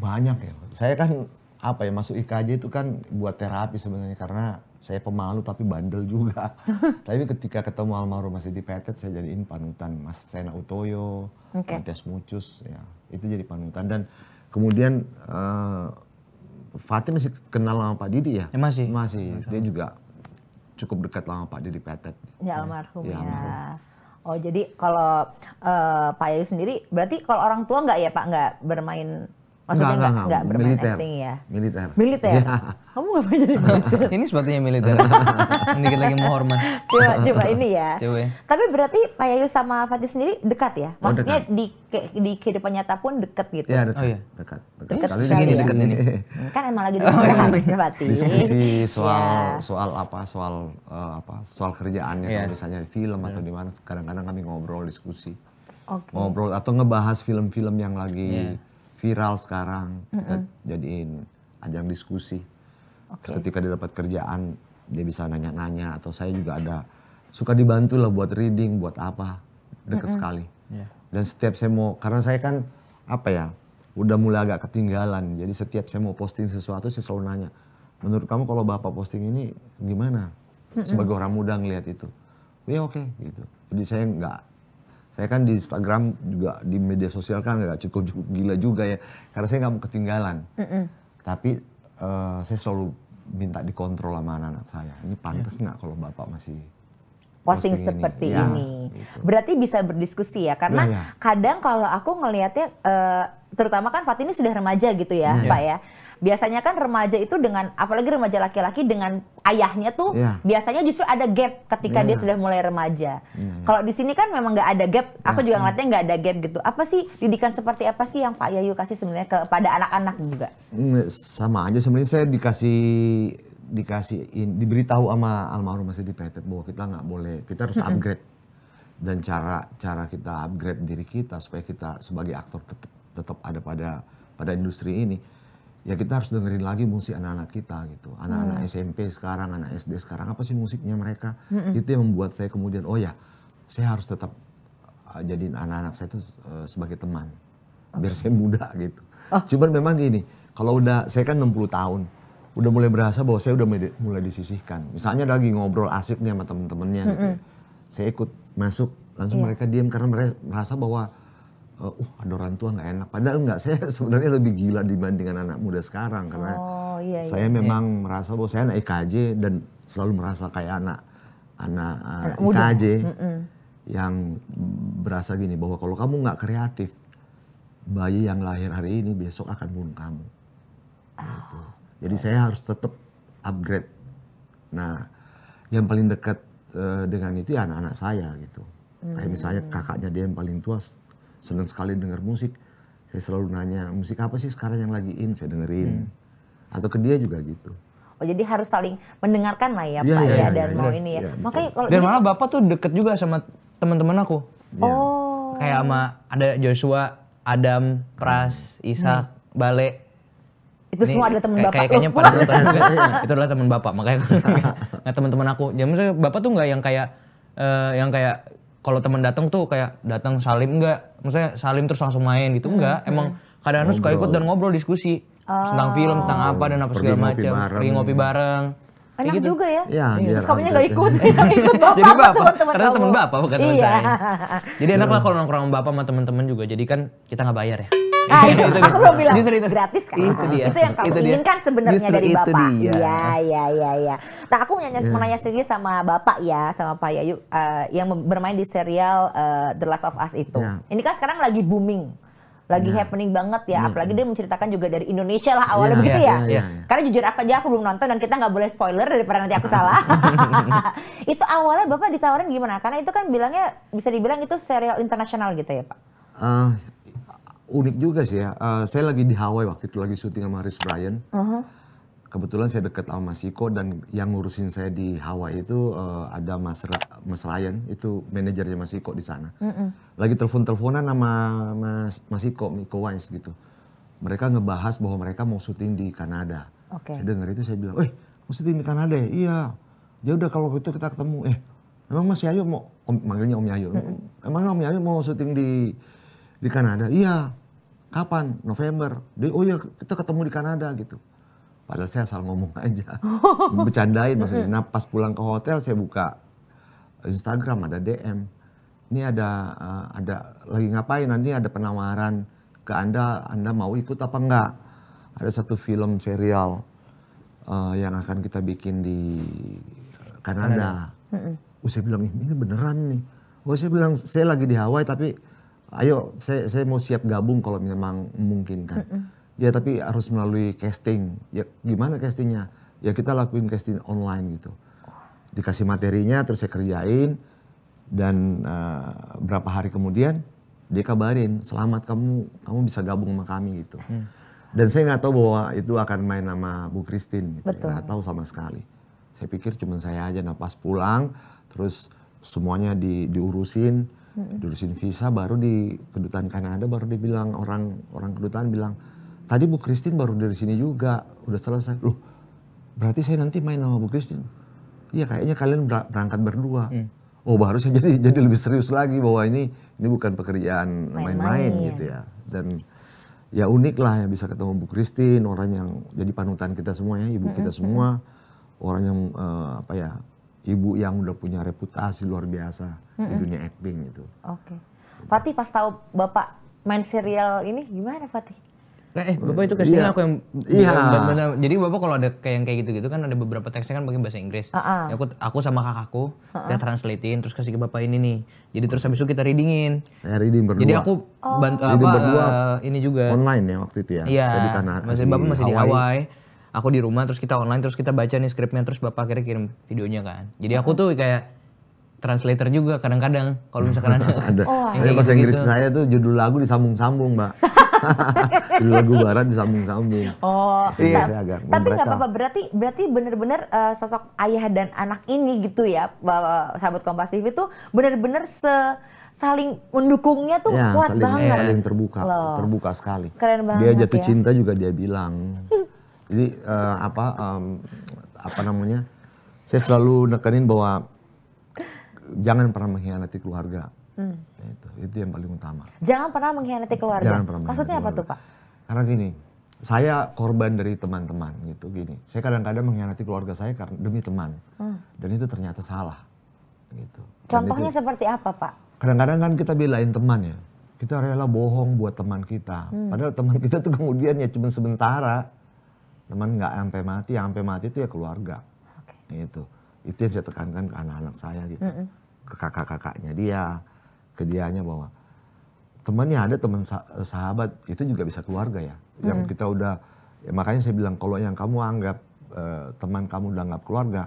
Banyak ya. Saya kan apa ya masuk IKJ itu kan buat terapi sebenarnya karena saya pemalu tapi bandel juga. tapi ketika ketemu almarhum Mas Didi Petet saya jadiin panutan Mas Sena Utoyo, okay. Mantias Mucus ya. Itu jadi panutan dan kemudian uh, Fatih masih kenal sama Pak Didi ya? ya masih. masih. Dia juga cukup dekat sama Pak Didi Petet. Ya, ya. almarhum ya. ya. Almarhum. Oh jadi kalau uh, Pak Yayu sendiri berarti kalau orang tua nggak ya Pak nggak bermain Maksudnya enggak, enggak, enggak, enggak militer. acting ya? Militer. Militer? Ya. Kamu gak jadi militer? ini sepertinya militer. sedikit lagi mau hormat. Coba, coba ini ya. Coba. Tapi berarti Pak Yayu sama Fatih sendiri dekat ya? Oh, Maksudnya oh, dekat. di ke, di kehidupan nyata pun dekat gitu? Iya dekat. Oh, iya. Dekat. Dekat, dekat Segini dekat ini. Kan emang lagi dekat oh, iya. ya, Fatih. Diskusi iya. soal, ya. soal apa, soal uh, apa, soal kerjaannya. Yeah. Kalau misalnya film yeah. atau iya. di kadang-kadang kami ngobrol, diskusi. Okay. Ngobrol atau ngebahas film-film yang lagi... Yeah viral sekarang, mm -hmm. kita jadiin ajang diskusi. Okay. Ketika dia dapat kerjaan, dia bisa nanya-nanya atau saya juga ada suka dibantu lah buat reading, buat apa deket mm -hmm. sekali. Yeah. Dan setiap saya mau, karena saya kan apa ya, udah mulai agak ketinggalan. Jadi setiap saya mau posting sesuatu, saya selalu nanya, menurut kamu kalau bapak posting ini gimana? Mm -hmm. Sebagai orang muda ngelihat itu, ya oke okay, gitu. Jadi saya nggak saya kan di Instagram juga di media sosial kan nggak cukup, gila juga ya karena saya nggak mau ketinggalan mm -mm. tapi uh, saya selalu minta dikontrol sama anak-anak saya ini pantas nggak mm. kalau bapak masih posting, seperti ya, ini, ini. Gitu. Ya, berarti bisa berdiskusi ya karena ya, ya. kadang kalau aku ngelihatnya uh, terutama kan Fatih ini sudah remaja gitu ya hmm. pak iya. ya biasanya kan remaja itu dengan apalagi remaja laki-laki dengan ayahnya tuh yeah. biasanya justru ada gap ketika yeah. dia iya. sudah mulai remaja. Yeah. Kalau di sini kan memang nggak ada gap. Aku iya. juga ngeliatnya nggak ada gap gitu. Apa sih didikan seperti apa sih yang Pak Yayu kasih sebenarnya kepada anak-anak juga? Hmm, sama aja sebenarnya saya dikasih dikasih diberitahu sama almarhum masih di PT bahwa kita nggak boleh kita harus upgrade dan cara cara kita upgrade diri kita supaya kita sebagai aktor tetap tetap ada pada pada industri ini ya kita harus dengerin lagi musik anak-anak kita gitu. Anak-anak hmm. SMP sekarang, anak SD sekarang apa sih musiknya mereka? Hmm. Itu yang membuat saya kemudian oh ya, saya harus tetap jadi uh, jadiin anak-anak saya itu uh, sebagai teman. Okay. Biar saya muda gitu. Oh. Cuman memang gini, kalau udah saya kan 60 tahun, udah mulai berasa bahwa saya udah mulai disisihkan. Misalnya lagi ngobrol asik nih sama temen-temennya gitu. Ya. Saya ikut masuk langsung yeah. mereka diam karena mereka merasa bahwa Eh, uh, ada orang tua nggak enak. Padahal nggak, saya sebenarnya lebih gila dibandingkan anak muda sekarang karena oh, iya, iya. saya memang iya. merasa bahwa saya anak IKJ dan selalu merasa kayak anak anak, uh, eh, IKJ mm -mm. yang berasa gini bahwa kalau kamu nggak kreatif, bayi yang lahir hari ini besok akan bunuh kamu. Oh, Jadi okay. Ah. saya harus tetap upgrade. Nah, yang paling dekat uh, dengan itu ya anak-anak saya gitu. Kayak hmm. misalnya kakaknya dia yang paling tua senang sekali dengar musik. Saya selalu nanya, musik apa sih sekarang yang lagi in? Saya dengerin. Hmm. Atau ke dia juga gitu. Oh jadi harus saling mendengarkan lah ya, iya, iya, ya Pak ya, ya dan ya, mau ya, ini ya. ya Makanya kalau dan malah Bapak tuh deket juga sama teman-teman aku. Ya. Oh. Kayak sama ada Joshua, Adam, Pras, hmm. Isa, hmm. Bale. Itu ini semua ada teman Bapak. kayaknya pada kan. itu adalah teman Bapak. Makanya nggak teman-teman aku. Jadi ya, maksudnya Bapak tuh nggak yang kayak uh, yang kayak kalau teman datang tuh kayak datang salim enggak maksudnya salim terus langsung main gitu enggak hmm. emang kadang-kadang suka ikut dan ngobrol diskusi oh. tentang film oh. tentang apa dan apa segala macam pergi ngopi bareng Enak gitu. juga ya. Iya, iya Terus kamunya gak ikut, ikut bapak Jadi bapak, teman karena teman bapak bukan teman iya. saya. Jadi enak lah hmm. kalau nongkrong sama bapak sama teman-teman juga. Jadi kan kita nggak bayar ya. Nah, itu, aku gitu. mau bilang itu. gratis kan. Itu, dia. itu yang kamu inginkan sebenarnya dari Bapak. Iya, iya, iya, iya. Nah, aku mau nanya, mau nanya sendiri sama Bapak ya, sama Pak Yayu uh, yang bermain di serial uh, The Last of Us itu. Ya. Ini kan sekarang lagi booming lagi ya. happening banget ya. ya. Apalagi dia menceritakan juga dari Indonesia lah awalnya ya, begitu ya. ya. ya, ya. Karena jujur apa aja aku belum nonton dan kita nggak boleh spoiler daripada nanti aku salah. itu awalnya bapak ditawarin gimana? Karena itu kan bilangnya bisa dibilang itu serial internasional gitu ya pak. Uh, unik juga sih ya. Uh, saya lagi di Hawaii waktu itu lagi syuting sama Chris Bryan. Uh -huh. Kebetulan saya dekat sama Mas dan yang ngurusin saya di Hawaii itu uh, ada Mas Ra Mas Ryan itu manajernya Mas Iko di sana. Mm Lagi telepon-teleponan sama Mas Mas Iko, Iko Wines gitu. Mereka ngebahas bahwa mereka mau syuting di Kanada. Okay. Saya dengar itu saya bilang, "Eh, mau syuting di Kanada ya?" Iya. Ya udah kalau gitu kita ketemu. Eh, Emang Mas Yayo mau om, manggilnya Om Yayo. Mm -hmm. Emang Om Yayo mau syuting di di Kanada? Iya kapan November dia, oh ya kita ketemu di Kanada gitu padahal saya asal ngomong aja bercandain maksudnya iya. nah pas pulang ke hotel saya buka Instagram ada DM ini ada eh, ada lagi ngapain nanti ada penawaran ke anda anda mau ikut apa enggak ada satu film serial uh, yang akan kita bikin di Kanada, Kanada. Oh, saya bilang ini beneran nih oh saya bilang saya lagi di Hawaii tapi ayo saya saya mau siap gabung kalau memang memungkinkan. Mm -mm. Ya tapi harus melalui casting. Ya gimana castingnya? Ya kita lakuin casting online gitu. Dikasih materinya terus saya kerjain dan uh, berapa hari kemudian dia kabarin selamat kamu kamu bisa gabung sama kami gitu. Mm. Dan saya nggak tahu bahwa itu akan main nama Bu Christine gitu. Ya. nggak tahu sama sekali. Saya pikir cuma saya aja. Nah pulang terus semuanya di, diurusin hmm. visa baru di kedutaan Kanada baru dibilang orang orang kedutaan bilang tadi Bu Christine baru dari sini juga udah selesai loh berarti saya nanti main sama Bu Christine iya kayaknya kalian berangkat berdua hmm. oh baru saya jadi jadi lebih serius lagi bahwa ini ini bukan pekerjaan main-main iya. gitu ya dan ya unik lah yang bisa ketemu Bu Christine orang yang jadi panutan kita semua ya ibu hmm. kita semua orang yang uh, apa ya ibu yang udah punya reputasi luar biasa mm -hmm. di dunia acting itu. Oke. Okay. Fatih pas tahu bapak main serial ini gimana Fatih? Eh, eh bapak itu casting iya. aku yang iya. Bener -bener. Jadi bapak kalau ada kayak yang kayak gitu-gitu kan ada beberapa teksnya kan pakai bahasa Inggris. Uh -uh. Ya, aku aku sama kakakku uh -uh. translatein terus kasih ke bapak ini nih. Jadi terus habis itu kita readingin. Ya, reading berdua. Jadi aku oh. bantu apa berdua, uh, ini juga. Online ya waktu itu ya. Iya. Masih bapak masih di Hawaii. Di Hawaii aku di rumah terus kita online terus kita baca nih skripnya terus bapak akhirnya kirim videonya kan jadi aku tuh kayak translator juga kadang-kadang kalau misalkan ada, ada. Oh, saya iya, bahasa gitu. saya tuh judul lagu disambung-sambung mbak judul lagu barat disambung-sambung oh sih. Iya. saya tapi nggak apa-apa berarti berarti benar-benar uh, eh, sosok ayah dan anak ini gitu ya uh, sahabat kompas tv tuh benar benar se saling mendukungnya tuh ya, kuat saling, banget saling terbuka Loh. terbuka sekali Keren banget, dia jatuh ya. cinta juga dia bilang Jadi uh, apa um, apa namanya? Saya selalu nekenin bahwa jangan pernah mengkhianati keluarga. Hmm. Nah, itu, itu yang paling utama. Jangan pernah mengkhianati keluarga. Jangan pernah Maksudnya keluarga. apa tuh, Pak? Karena gini, saya korban dari teman-teman gitu gini. Saya kadang-kadang mengkhianati keluarga saya karena demi teman. Hmm. Dan itu ternyata salah. Gitu. Contohnya itu, seperti apa, Pak? Kadang-kadang kan kita belain teman ya. Kita rela bohong buat teman kita. Hmm. Padahal teman kita tuh kemudian ya cuma sementara teman nggak sampai mati yang sampai mati itu ya keluarga okay. itu itu yang saya tekankan ke anak-anak saya gitu mm -hmm. ke kakak-kakaknya dia ke dianya bahwa temannya ada teman sahabat itu juga bisa keluarga ya mm. yang kita udah ya makanya saya bilang kalau yang kamu anggap eh, teman kamu udah anggap keluarga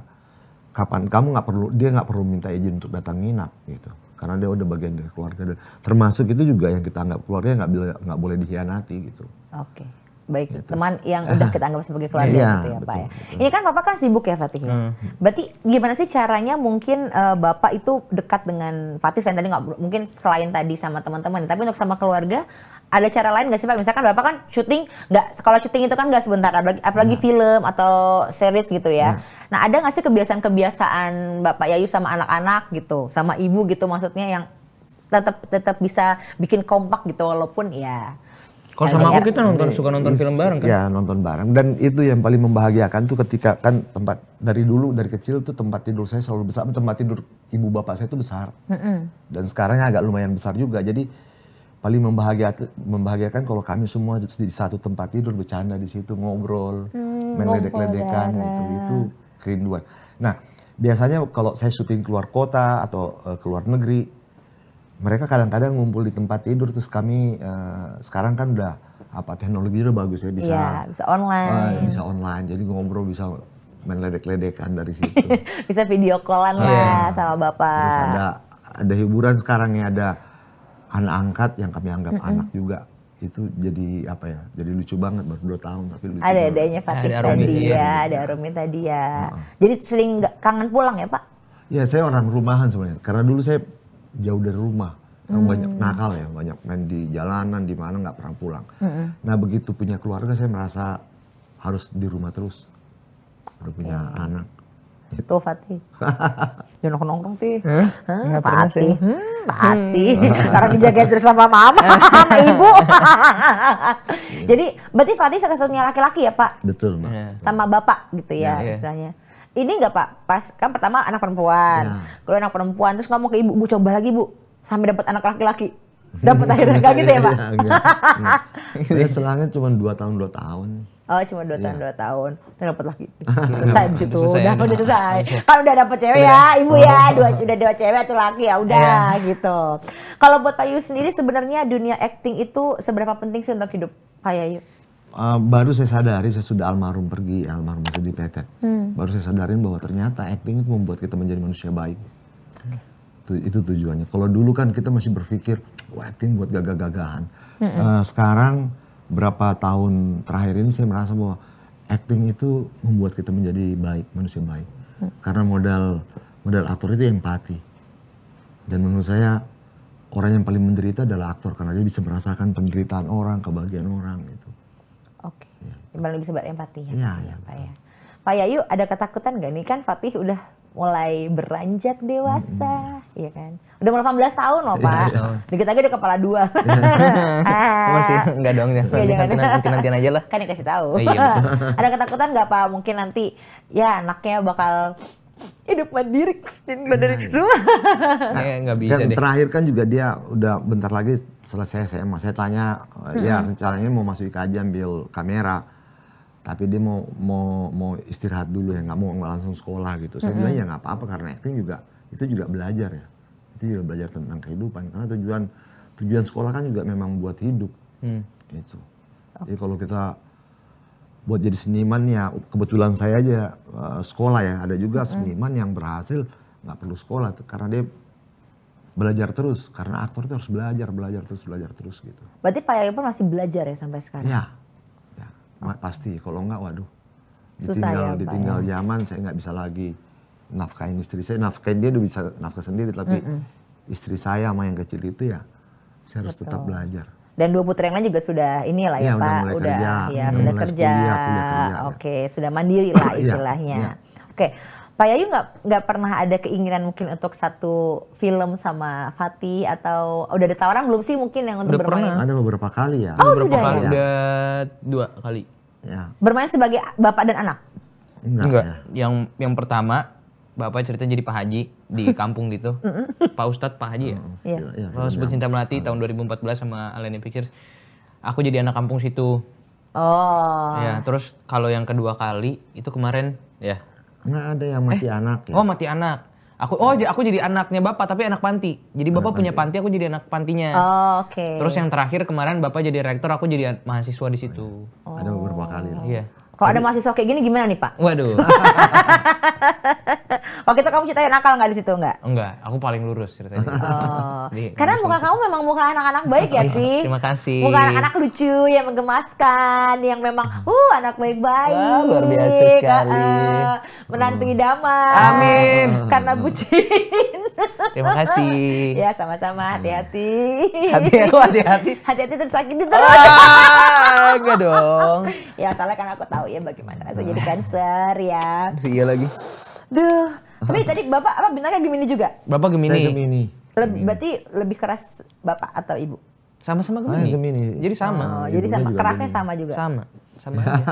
kapan kamu nggak perlu dia nggak perlu minta izin untuk datang nginap gitu karena dia udah bagian dari keluarga termasuk itu juga yang kita anggap keluarga nggak nggak boleh dikhianati gitu. Oke. Okay baik gitu. teman yang udah kita anggap sebagai keluarga iya, gitu ya betul, Pak ya. Betul. Ini kan Bapak kan sibuk ya Fatih ya. Hmm. Berarti gimana sih caranya mungkin uh, Bapak itu dekat dengan Fatih selain tadi nggak mungkin selain tadi sama teman-teman tapi untuk sama keluarga ada cara lain nggak sih Pak? Misalkan Bapak kan syuting nggak sekolah syuting itu kan nggak sebentar apalagi, apalagi nah. film atau series gitu ya. Nah. nah ada nggak sih kebiasaan-kebiasaan Bapak Yayu sama anak-anak gitu sama ibu gitu maksudnya yang tetap tetap bisa bikin kompak gitu walaupun ya kalau sama aku kita nonton suka nonton film bareng kan? Ya nonton bareng dan itu yang paling membahagiakan tuh ketika kan tempat dari dulu dari kecil tuh tempat tidur saya selalu besar tempat tidur ibu bapak saya itu besar mm dan sekarangnya agak lumayan besar juga jadi paling membahagiakan membahagiakan kalau kami semua di satu tempat tidur bercanda di situ ngobrol hmm, main ledek-ledekan gitu itu kerinduan. Nah biasanya kalau saya syuting keluar kota atau uh, keluar negeri mereka kadang-kadang ngumpul di tempat tidur terus kami uh, sekarang kan udah apa teknologi udah bagus ya bisa ya, bisa online uh, bisa online jadi ngobrol bisa main ledek-ledekan dari situ bisa video callan lah iya. sama bapak terus ada ada hiburan sekarang ya ada anak angkat yang kami anggap mm -hmm. anak juga itu jadi apa ya jadi lucu banget baru dua tahun tapi lucu ada adanya Fatih ada tadi ya, iya. ada Arumi tadi ya uh huh jadi sering kangen pulang ya pak ya saya orang rumahan sebenarnya karena dulu saya jauh dari rumah. Karena hmm. banyak nakal ya, banyak main di jalanan, di mana nggak pernah pulang. Hmm. Nah begitu punya keluarga saya merasa harus di rumah terus. Udah punya oh. anak. Itu Fatih. Jangan nongkrong ti. Hmm, Fatih. Hmm, Fatih. Hmm. Karena dijaga terus sama mama, sama ibu. Jadi berarti Fatih satu-satunya laki-laki ya Pak? Betul Pak. Iya. Sama Bapak gitu ya, ya, ya. istilahnya ini enggak pak pas kan pertama anak perempuan ya. kalau anak perempuan terus ngomong ke ibu bu coba lagi bu sampai dapat anak laki-laki dapat akhirnya kayak gitu ya pak ya, selangnya cuma dua tahun dua tahun Oh cuma dua tahun iya. dua tahun, terus dapat lagi selesai di itu, udah udah nah. selesai. Kalau udah dapat cewek ya, ibu ya, oh. dua udah dua cewek atau laki ya udah iya. gitu. Kalau buat Pak Yu sendiri sebenarnya dunia acting itu seberapa penting sih untuk hidup Pak Yu? Ah, baru saya sadari saya sudah almarhum pergi, almarhum masih di PT. Hmm. Baru saya sadarin bahwa ternyata acting itu membuat kita menjadi manusia baik. Itu, tujuannya. Kalau dulu kan kita masih berpikir, wah acting buat gagah-gagahan. Hmm. Uh, sekarang berapa tahun terakhir ini saya merasa bahwa acting itu membuat kita menjadi baik, manusia baik. Hmm. Karena modal modal aktor itu empati. Dan menurut saya orang yang paling menderita adalah aktor karena dia bisa merasakan penderitaan orang, kebahagiaan orang itu paling bisa berempati ya, ya, ya Pak ya. Pak Yayu ada ketakutan gak nih kan Fatih udah mulai beranjak dewasa, hmm. ya kan? Udah mulai 18 tahun loh iya, Pak. Iya. Dikit lagi udah kepala dua. Iya. ah. Oh, masih nggak dong ya? Nanti, nanti, nanti nanti aja lah. Kan dikasih tahu. Oh, iya, ada ketakutan gak Pak? Mungkin nanti ya anaknya bakal hidup mandiri dan hmm. nah, dari rumah. nggak bisa kan, deh. Terakhir kan juga dia udah bentar lagi selesai SMA. Saya tanya, hmm. ya rencananya mau masuk IKJ ambil kamera tapi dia mau mau mau istirahat dulu ya nggak mau langsung sekolah gitu saya mm -hmm. bilang ya nggak apa-apa karena acting juga itu juga belajar ya itu juga belajar tentang kehidupan karena tujuan tujuan sekolah kan juga memang buat hidup mm. itu jadi kalau kita buat jadi seniman ya kebetulan saya aja uh, sekolah ya ada juga seniman yang berhasil nggak perlu sekolah tuh karena dia belajar terus karena aktor itu harus belajar belajar terus belajar terus gitu. Berarti Pak Yayopan masih belajar ya sampai sekarang? Ya pasti kalau enggak waduh ditinggal Susah ya, ditinggal ya. zaman saya nggak bisa lagi nafkahin istri saya nafkahin dia udah bisa nafkah sendiri tapi mm -mm. istri saya sama yang kecil itu ya saya harus Betul. tetap belajar dan dua putra yang lain juga sudah inilah ya, ya pak udah, udah kerja, ya, sudah mulai kerja, kuliah, kuliah, kuliah, oke sudah mandiri lah iya, istilahnya ya, ya. oke Pak Yayu nggak nggak pernah ada keinginan mungkin untuk satu film sama Fatih atau oh, udah ada tawaran belum sih mungkin yang untuk udah bermain? Pernah. Ada beberapa kali ya. Oh, beberapa kali. Ya? Udah dua kali. Ya. Bermain sebagai bapak dan anak? Enggak. Enggak. Ya. Yang yang pertama Bapak cerita jadi Pak Haji di kampung gitu. Pak Ustadz Pak Haji ya. Oh, iya. Ya, ya, Ustadz iya. Cinta Melati tahun 2014 sama Alenia Pictures. Aku jadi anak kampung situ. Oh. Ya, terus kalau yang kedua kali itu kemarin ya Nggak ada yang mati eh, anak ya. Oh, mati anak. Aku oh aku jadi anaknya bapak tapi anak panti. Jadi bapak anak punya panti. panti, aku jadi anak pantinya. Oh, Oke. Okay. Terus yang terakhir kemarin bapak jadi rektor, aku jadi mahasiswa di situ. Oh. Iya. Ada beberapa kali. Iya. Kalau ada mahasiswa kayak gini gimana nih Pak? Waduh. Waktu itu kamu ceritain nakal nggak di situ nggak? Enggak, aku paling lurus ceritanya. Oh. Jadi, Karena muka kamu memang muka anak-anak baik ya, Pi. Terima kasih. Muka anak-anak lucu yang menggemaskan, yang memang uh anak baik-baik. Wah, luar biasa sekali. Uh, damai. Amin. Karena hmm. bucin. Terima kasih. Ya sama-sama. Hmm. Hati-hati. Oh, hati-hati. Hati-hati tersakiti terus. Ah, enggak dong. ya salah kan aku tahu ya, ya bagaimana rasa jadi nah. cancer ya. Iya lagi. Duh. Tapi tadi Bapak apa bintangnya Gemini juga? Bapak Gemini. Saya Gemini. Lebih, Gemini. Berarti lebih keras Bapak atau Ibu? Sama-sama ah, Gemini. Ah, Gemini. Jadi sama. Oh, jadi sama. Kerasnya Gemini. sama juga. Sama. Sama aja.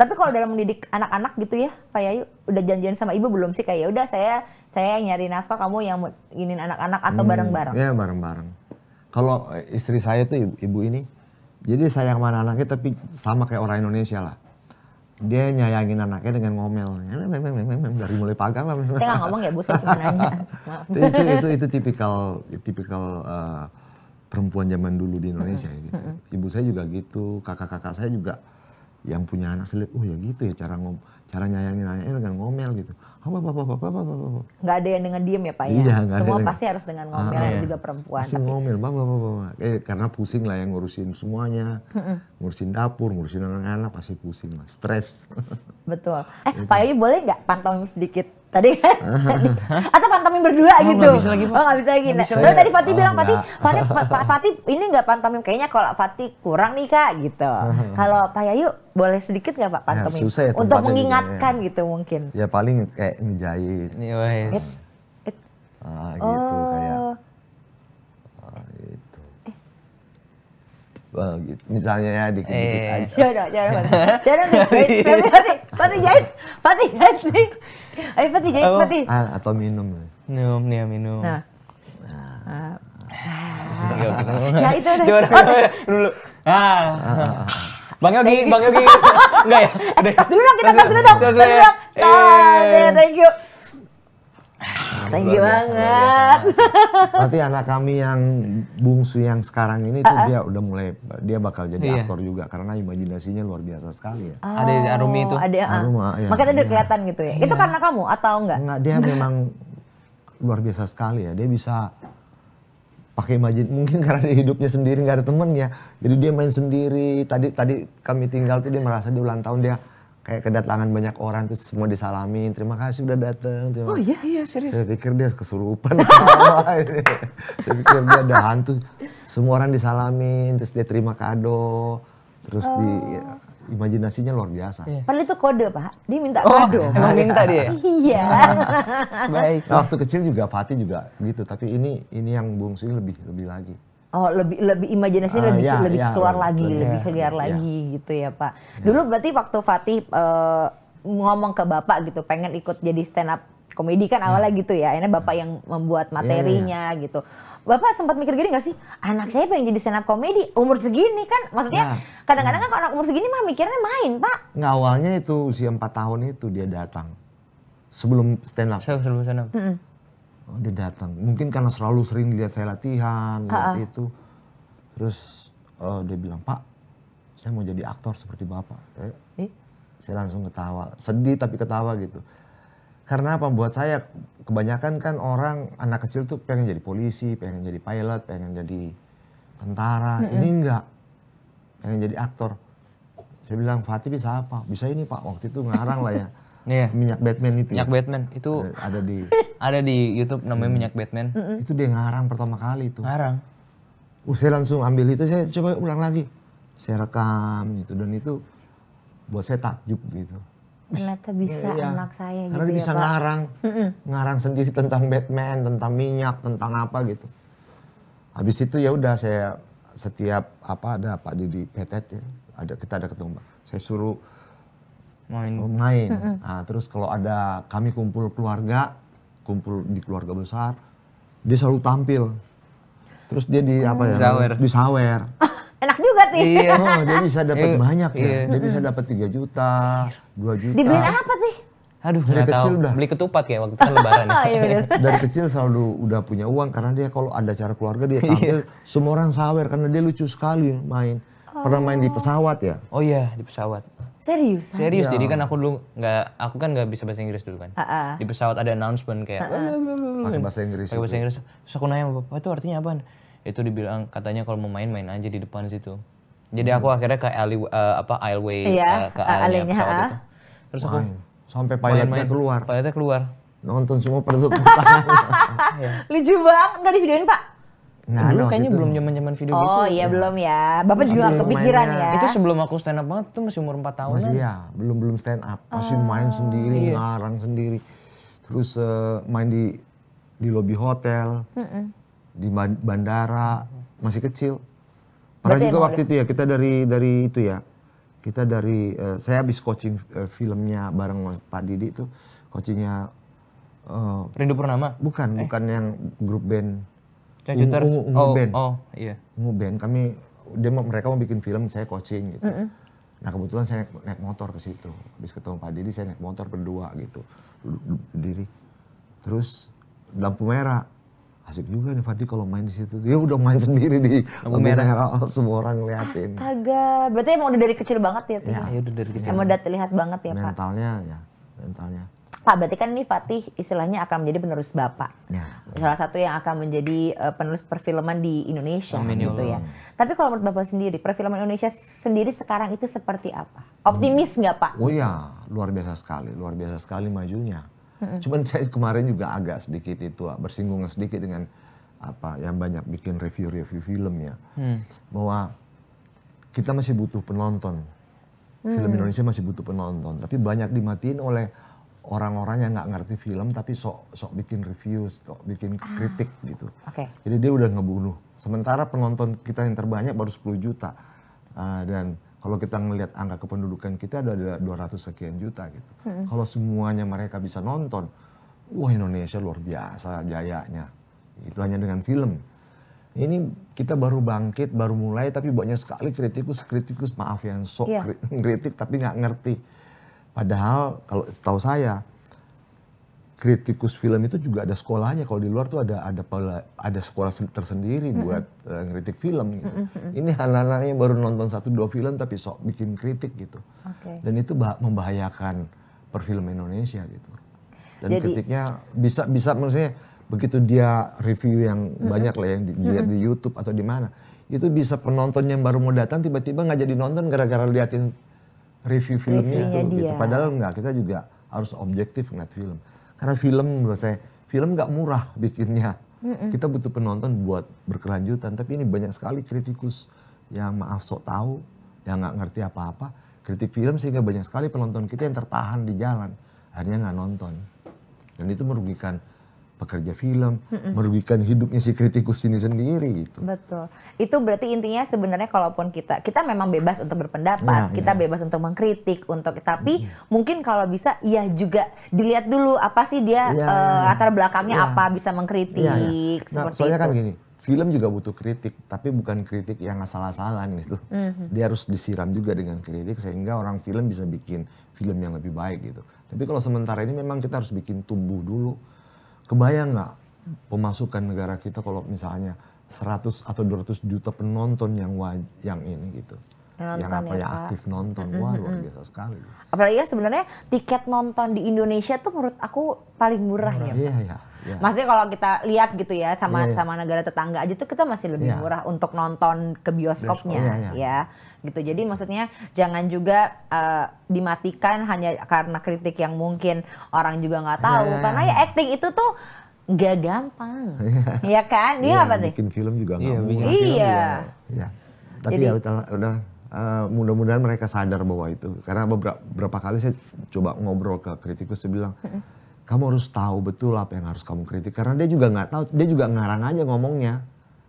Tapi kalau dalam mendidik anak-anak gitu ya, Pak Yayu udah janjian sama Ibu belum sih kayak ya udah saya saya nyari nafkah kamu yang ingin anak-anak atau hmm, bareng-bareng? Hmm, ya bareng-bareng. Kalau eh, istri saya tuh ibu, ibu ini jadi sayang sama anak-anaknya tapi sama kayak orang Indonesia lah dia nyayangin anaknya dengan ngomel dari mulai pagi lah. Saya nggak ngomong ya bu saya cuma itu itu itu tipikal tipikal eh, perempuan zaman dulu di Indonesia gitu. ibu saya juga gitu kakak-kakak saya juga yang punya anak selit oh ya gitu ya cara ngom cara nyayangin anaknya dengan ngomel gitu apa apa apa apa apa apa nggak ada yang dengan diem ya pak ya iya, semua ada pasti harus dengan ngomel ah, iya. juga perempuan pasti tapi... ngomel apa apa apa eh karena pusing lah yang ngurusin semuanya ngurusin dapur ngurusin anak-anak pasti pusing lah stres betul eh iya pak kan? Yoyi boleh nggak pantomim sedikit Tadi kan? Atau pantomim berdua oh, gitu. Gak bisa lagi, oh, gak bisa lagi. Nah, soalnya tadi Fatih oh, bilang, Fatih, Fatih, Fatih ini nggak pantomim. Kayaknya kalau Fatih kurang nih, Kak, gitu. kalau Pak Yayu, boleh sedikit nggak Pak pantomim? Ya, ya, Untuk ya. mengingatkan ya. gitu mungkin. Ya paling kayak ngejahit. Nih, iya, it, it. Ah, gitu, oh. kayak. Ah, gitu. Eh. Well, gitu. Misalnya ya dikit-dikit eh. aja. Jangan, jangan. Jangan, jangan jangan jangan jangan jangan jangan jangan jangan jangan jangan jangan, Ayo peti, jadi peti. Ah, atau minum. Minum, nih ya, minum. Nah. nah. ya itu udah. Coba dulu. Ah. Bang Yogi, Bang Yogi. Enggak ya? Udah. Eh, tas dulu dong, kita tas dulu dong. Tas dulu iya, iya. Thank you thank you banget. Tapi anak kami yang bungsu yang sekarang ini tuh uh -uh. dia udah mulai dia bakal jadi iya. aktor juga karena imajinasinya luar biasa sekali ya. Oh, ada Arumi ah, itu. Ada Aruma, ya. Makanya dia iya. kelihatan gitu ya. Iya. Itu karena kamu atau enggak? Enggak, dia memang luar biasa sekali ya. Dia bisa pakai imajin mungkin karena dia hidupnya sendiri nggak ada temennya jadi dia main sendiri tadi tadi kami tinggal tuh dia merasa di ulang tahun dia kayak kedatangan banyak orang tuh semua disalamin terima kasih udah datang oh iya iya serius saya pikir dia kesurupan saya pikir dia ada hantu semua orang disalamin terus dia terima kado terus oh. di ya, imajinasinya luar biasa iya. padahal itu kode pak dia minta oh, kado emang minta dia iya baik nah, waktu kecil juga Fatih juga gitu tapi ini ini yang bungsu ini lebih lebih lagi Oh lebih lebih imajinasi uh, ah, lebih ya, lebih ya, keluar ya, lagi ya, lebih keluar ya, lagi ya. gitu ya Pak. Ya. Dulu berarti waktu Fatih uh, ngomong ke bapak gitu pengen ikut jadi stand up komedi kan hmm. awalnya gitu ya. Ini bapak yang membuat iya, iya. materinya ya. gitu. Bapak sempat mikir gini gak sih? Anak saya pengen jadi stand up komedi umur segini kan. Maksudnya nah. kadang-kadang ya. kan kalau anak umur segini mah mikirnya main, Pak. Nggak awalnya itu usia 4 tahun itu dia datang. Sebelum stand up. Sebelum stand up. Mm oh, dia datang mungkin karena selalu sering lihat saya latihan lihat itu terus uh, dia bilang pak saya mau jadi aktor seperti bapak saya, eh? saya langsung ketawa sedih tapi ketawa gitu karena apa buat saya kebanyakan kan orang anak kecil tuh pengen jadi polisi pengen jadi pilot pengen jadi tentara mm -hmm. ini enggak pengen jadi aktor saya bilang Fatih bisa apa bisa ini pak waktu itu ngarang lah ya Iya. Minyak Batman itu. Ya? Minyak Batman itu ada, di ada di YouTube namanya hmm. Minyak Batman. Mm -mm. Itu dia ngarang pertama kali itu. Ngarang. Uh, saya langsung ambil itu saya coba ulang lagi. Saya rekam gitu dan itu buat saya takjub gitu. Ternyata bisa ya, anak saya Karena gitu dia ya, bisa ya, ngarang. Mm -mm. Ngarang sendiri tentang Batman, tentang minyak, tentang apa gitu. Habis itu ya udah saya setiap apa ada Pak Didi Petet ya, ada kita ada ketemu Saya suruh main. main. Nah, terus kalau ada kami kumpul keluarga, kumpul di keluarga besar, dia selalu tampil. Terus dia di apa ya? Disawer. Disawer. Enak juga sih. Iya. Oh, dia bisa dapat iya. banyak ya. Iya. Dia bisa dapat 3 juta, 2 juta. Dibeliin apa sih? Aduh, dari kecil tahu. udah beli ketupat kayak waktu kan lebaran. Ya. Oh, iya, dari kecil selalu udah punya uang karena dia kalau ada acara keluarga dia iya. tampil semua orang sawer karena dia lucu sekali main. Oh. Pernah main di pesawat ya? Oh iya, di pesawat. Serius? Serius, ya. jadi kan aku dulu nggak, aku kan nggak bisa bahasa Inggris dulu kan. Uh -uh. Di pesawat ada announcement kayak uh pakai bahasa Inggris. Pakai bahasa Inggris. Terus aku nanya bapak itu artinya apa? Itu dibilang katanya kalau mau main main aja di depan situ. Jadi aku hmm. akhirnya ke alley, uh, apa aisleway yeah, iya, uh, ke eh, alinya pesawat itu. Terus aku main. sampai pilotnya main, keluar. Pilotnya keluar. Nonton semua perut. Iya. Lucu banget. nggak di videoin Pak. Nah, dulu nah, kayaknya gitu. belum zaman-zaman video oh, gitu. Oh iya ya. belum ya. Bapak juga nggak kepikiran ya. Itu sebelum aku stand up banget tuh masih umur 4 tahun. Masih ya, belum belum stand up, masih uh, main sendiri, iya. ngarang sendiri. Terus uh, main di di lobi hotel, mm -mm. di bandara, masih kecil. Pernah juga waktu itu ya kita dari dari itu ya. Kita dari uh, saya habis coaching uh, filmnya bareng Pak Didi itu coachingnya uh, Rindu Purnama. Bukan, eh. bukan yang grup band Ungu, ungu, ungu oh, band. Oh, iya. Ungu band. Kami dia mereka mau bikin film, saya coaching gitu. Mm -hmm. Nah kebetulan saya naik, naik motor ke situ. Habis ketemu Pak Didi, saya naik motor berdua gitu. Duduk berdiri. Terus lampu merah. Asik juga nih Fadi kalau main di situ. Dia ya udah main sendiri di lampu, lampu merah. merah. Semua orang ngeliatin. Astaga. Berarti emang udah dari kecil banget ya? Iya Ya, ya udah dari kecil. Emang udah terlihat banget ya mentalnya, Pak? Mentalnya ya. Mentalnya Pak berarti kan ini Fatih istilahnya akan menjadi penerus Bapak. Ya. Salah satu yang akan menjadi uh, eh, penulis perfilman di Indonesia Amin ya gitu ya. Tapi kalau menurut Bapak sendiri, perfilman Indonesia sendiri sekarang itu seperti apa? Optimis hmm. nggak hmm. Pak? Oh ya, luar biasa sekali, luar biasa sekali majunya. Hmm. Cuman saya kemarin juga agak sedikit itu ah, bersinggungan sedikit dengan apa yang banyak bikin review-review filmnya Hmm. Bahwa kita masih butuh penonton. Film hmm. Indonesia masih butuh penonton, tapi banyak dimatiin oleh orang-orang yang nggak ngerti film tapi sok sok bikin review, sok bikin ah, kritik gitu. gitu. Okay. Jadi dia udah ngebunuh. Sementara penonton kita yang terbanyak baru 10 juta. Uh, dan kalau kita ngelihat angka kependudukan kita ada 200 sekian juta gitu. Hmm. Kalau semuanya mereka bisa nonton, wah Indonesia luar biasa jayanya. Itu hanya dengan film. Ini kita baru bangkit, baru mulai, tapi banyak sekali kritikus-kritikus maaf yang sok yeah. kritik tapi nggak ngerti Padahal kalau setahu saya kritikus film itu juga ada sekolahnya. Kalau di luar tuh ada ada ada sekolah tersendiri mm-hmm. buat uh, eh, kritik film. Gitu. Mm-hmm. Ini anak-anak yang baru nonton satu dua film tapi sok bikin kritik gitu. Okay. Dan itu bah- membahayakan perfilman Indonesia gitu. Dan Jadi, kritiknya bisa bisa maksudnya begitu dia review yang mm-hmm. banyak lah yang dilihat mm-hmm. di YouTube atau di mana itu bisa penonton yang baru mau datang tiba-tiba nggak jadi nonton gara-gara liatin review filmnya itu gitu. Padahal enggak, kita juga harus objektif ngeliat film. Karena film menurut saya, film enggak murah bikinnya. Mm-mm. Kita butuh penonton buat berkelanjutan. Tapi ini banyak sekali kritikus yang maaf sok tahu, yang nggak ngerti apa-apa. Kritik film sehingga banyak sekali penonton kita yang tertahan di jalan. Akhirnya nggak nonton. Dan itu merugikan pekerja film, Mm-mm. merugikan hidupnya si kritikus ini sendiri gitu. Betul. Itu berarti intinya sebenarnya kalaupun kita kita memang bebas untuk berpendapat, nah, kita iya. bebas untuk mengkritik, untuk tapi mm. mungkin kalau bisa ya juga dilihat dulu apa sih dia ya, uh, latar belakangnya ya. apa bisa mengkritik ya, ya. Nah, seperti soalnya itu. kan gini, film juga butuh kritik, tapi bukan kritik yang asal-asalan gitu. Mm-hmm. Dia harus disiram juga dengan kritik sehingga orang film bisa bikin film yang lebih baik gitu. Tapi kalau sementara ini memang kita harus bikin tumbuh dulu Kebayang nggak pemasukan negara kita kalau misalnya 100 atau 200 juta penonton yang yang ini gitu. Nonton yang apa ya, ya aktif nonton. Wah, luar biasa sekali. Apalagi kan sebenarnya tiket nonton di Indonesia tuh menurut aku paling murah, murah ya. Iya, iya. Ya. Maksudnya kalau kita lihat gitu ya sama ya, ya. sama negara tetangga aja tuh kita masih lebih ya. murah untuk nonton ke bioskopnya Bioskop, iya, iya. ya, ya. ya gitu. Jadi maksudnya jangan juga uh, dimatikan hanya karena kritik yang mungkin orang juga nggak tahu. Yeah. Karena ya acting itu tuh gak gampang, ya kan? dia yeah, apa sih? Bikin film juga nggak yeah, mudah. Iya. Iya. Tapi Jadi, ya udah Uh, mudah-mudahan mereka sadar bahwa itu karena beberapa, beberapa kali saya coba ngobrol ke kritikus saya bilang kamu harus tahu betul apa yang harus kamu kritik karena dia juga nggak tahu dia juga ngarang aja ngomongnya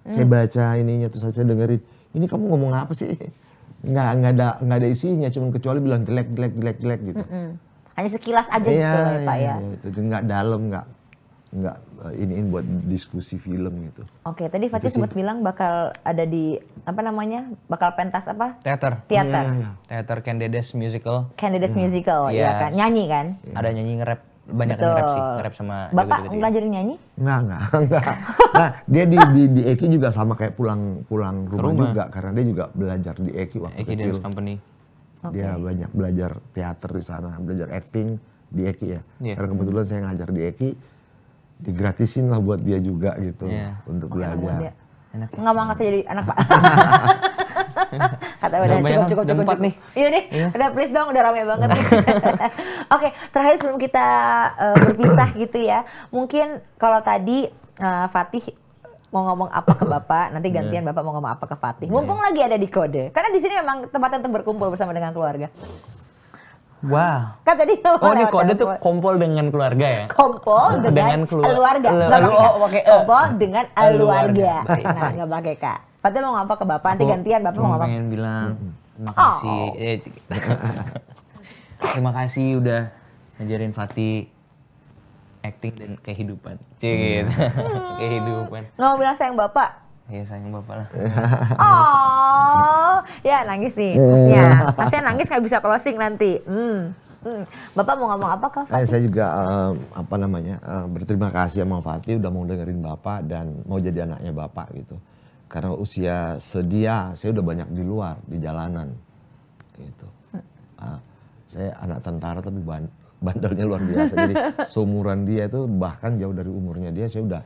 Mm. saya baca ininya terus saya dengerin ini kamu ngomong apa sih nggak nggak ada nggak ada isinya cuma kecuali bilang jelek jelek jelek jelek gitu mm -mm. hanya sekilas aja iya, gitu iya, ya, pak ya, ya. nggak dalam nggak nggak eh, ini in buat diskusi film gitu. Oke, okay, tadi Fatih sempat bilang bakal ada di apa namanya? Bakal pentas apa? Teater. Teater. iya, iya. Teater Candidates Musical. Candidates mm. Musical, iya yes. ya kan? Nyanyi kan? Yeah. Ada nyanyi nge-rap banyak Betul. nge-rap sih, nge-rap sama Bapak gitu, ngajarin nyanyi? Enggak, enggak, enggak. nah, dia di, di, di Eki juga sama kayak pulang pulang rumah, rumah, juga karena dia juga belajar di Eki waktu Eki kecil. Dance Company. Okay. Dia banyak belajar teater di sana, belajar acting di Eki ya. Yeah. Karena kebetulan saya ngajar di Eki, digratisin lah buat dia juga gitu yeah. untuk belajar. Enak. Enggak ya. mau angkat saya jadi anak, Pak. Kata udah, cukup, cukup, cukup, cukup, cukup. nih. Iya nih, iya. udah please dong, udah rame banget Oke, okay, terakhir sebelum kita uh, berpisah gitu ya. Mungkin kalau tadi uh, Fatih mau ngomong apa ke bapak, nanti iya. gantian bapak mau ngomong apa ke Fatih. Iya. Mumpung lagi ada di kode, karena di sini memang tempat untuk berkumpul bersama dengan keluarga. Wow. Kan tadi Oh, ini kode tuh kompol dengan keluarga ya? Kompol dengan, oh, e. dengan keluarga. Keluarga. oh, pakai Kompol dengan keluarga. Nah, nggak pakai Kak. Fatih mau ngapa ke Bapak? Nanti gantian Bapak mau ngapa? pengen bilang, terima kasih. Oh. Eh, terima kasih udah ngajarin Fatih acting dan kehidupan. Cek, hmm. Gitu. kehidupan. Nggak mau bilang sayang Bapak? Iya sayang bapak lah. oh, ya nangis nih eh. Maksudnya, maksudnya nangis nggak bisa closing nanti. Hmm. Hmm. Bapak mau ngomong apa kak? Fatih? Eh, saya juga um, apa namanya uh, berterima kasih sama Fatih udah mau dengerin bapak dan mau jadi anaknya bapak gitu karena usia sedia saya udah banyak di luar di jalanan gitu nah, saya anak tentara tapi ban bandelnya luar biasa jadi seumuran dia itu bahkan jauh dari umurnya dia saya udah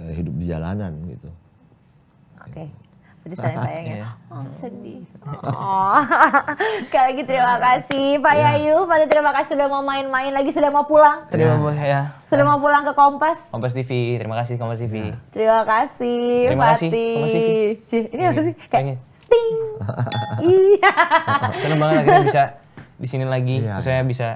eh, hidup di jalanan gitu oke okay. Gitu. Jadi sayang sayangnya yeah. oh, sedih. Oh. Sekali lagi gitu, terima kasih Pak yeah. Yayu, Pak terima kasih sudah mau main-main lagi sudah mau pulang. Terima iya. kasih ya. Sudah mau pulang ke Kompas. Kompas TV, terima kasih Kompas TV. Iya. Terima kasih terima Pati. Kasih, Kompas TV. Cih, ini apa sih? Kayak Pengen. ting. iya. Senang banget akhirnya bisa di sini lagi, yeah. saya iya. bisa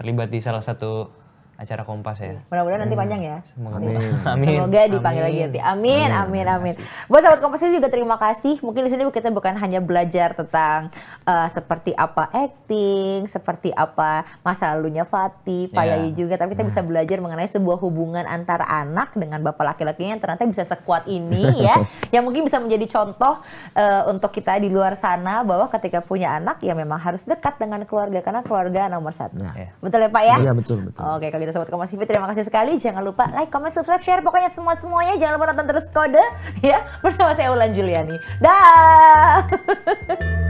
terlibat di salah satu acara Kompas ya. Mudah-mudahan nanti hmm. panjang ya. Semoga. Amin. amin. Semoga dipanggil amin. lagi nanti. Amin, amin, amin. amin. Buat sahabat Kompas ini juga terima kasih. Mungkin di sini kita bukan hanya belajar tentang uh, seperti apa acting, seperti apa masa lalunya Fatih, Pak iya. Yayu juga, tapi kita bisa hmm. belajar mengenai sebuah hubungan antara anak dengan bapak laki-lakinya yang ternyata bisa sekuat ini ya, yang mungkin bisa menjadi contoh uh, untuk kita di luar sana bahwa ketika punya anak ya memang harus dekat dengan keluarga karena keluarga nomor satu. Yeah. Betul ya Pak ya? Iya betul betul. Oke kalau Gitu, Sobat Kompas TV. Terima kasih sekali. Jangan lupa like, comment, subscribe, share. Pokoknya semua-semuanya. Jangan lupa nonton terus kode. Ya, bersama saya Ulan Juliani. Dah.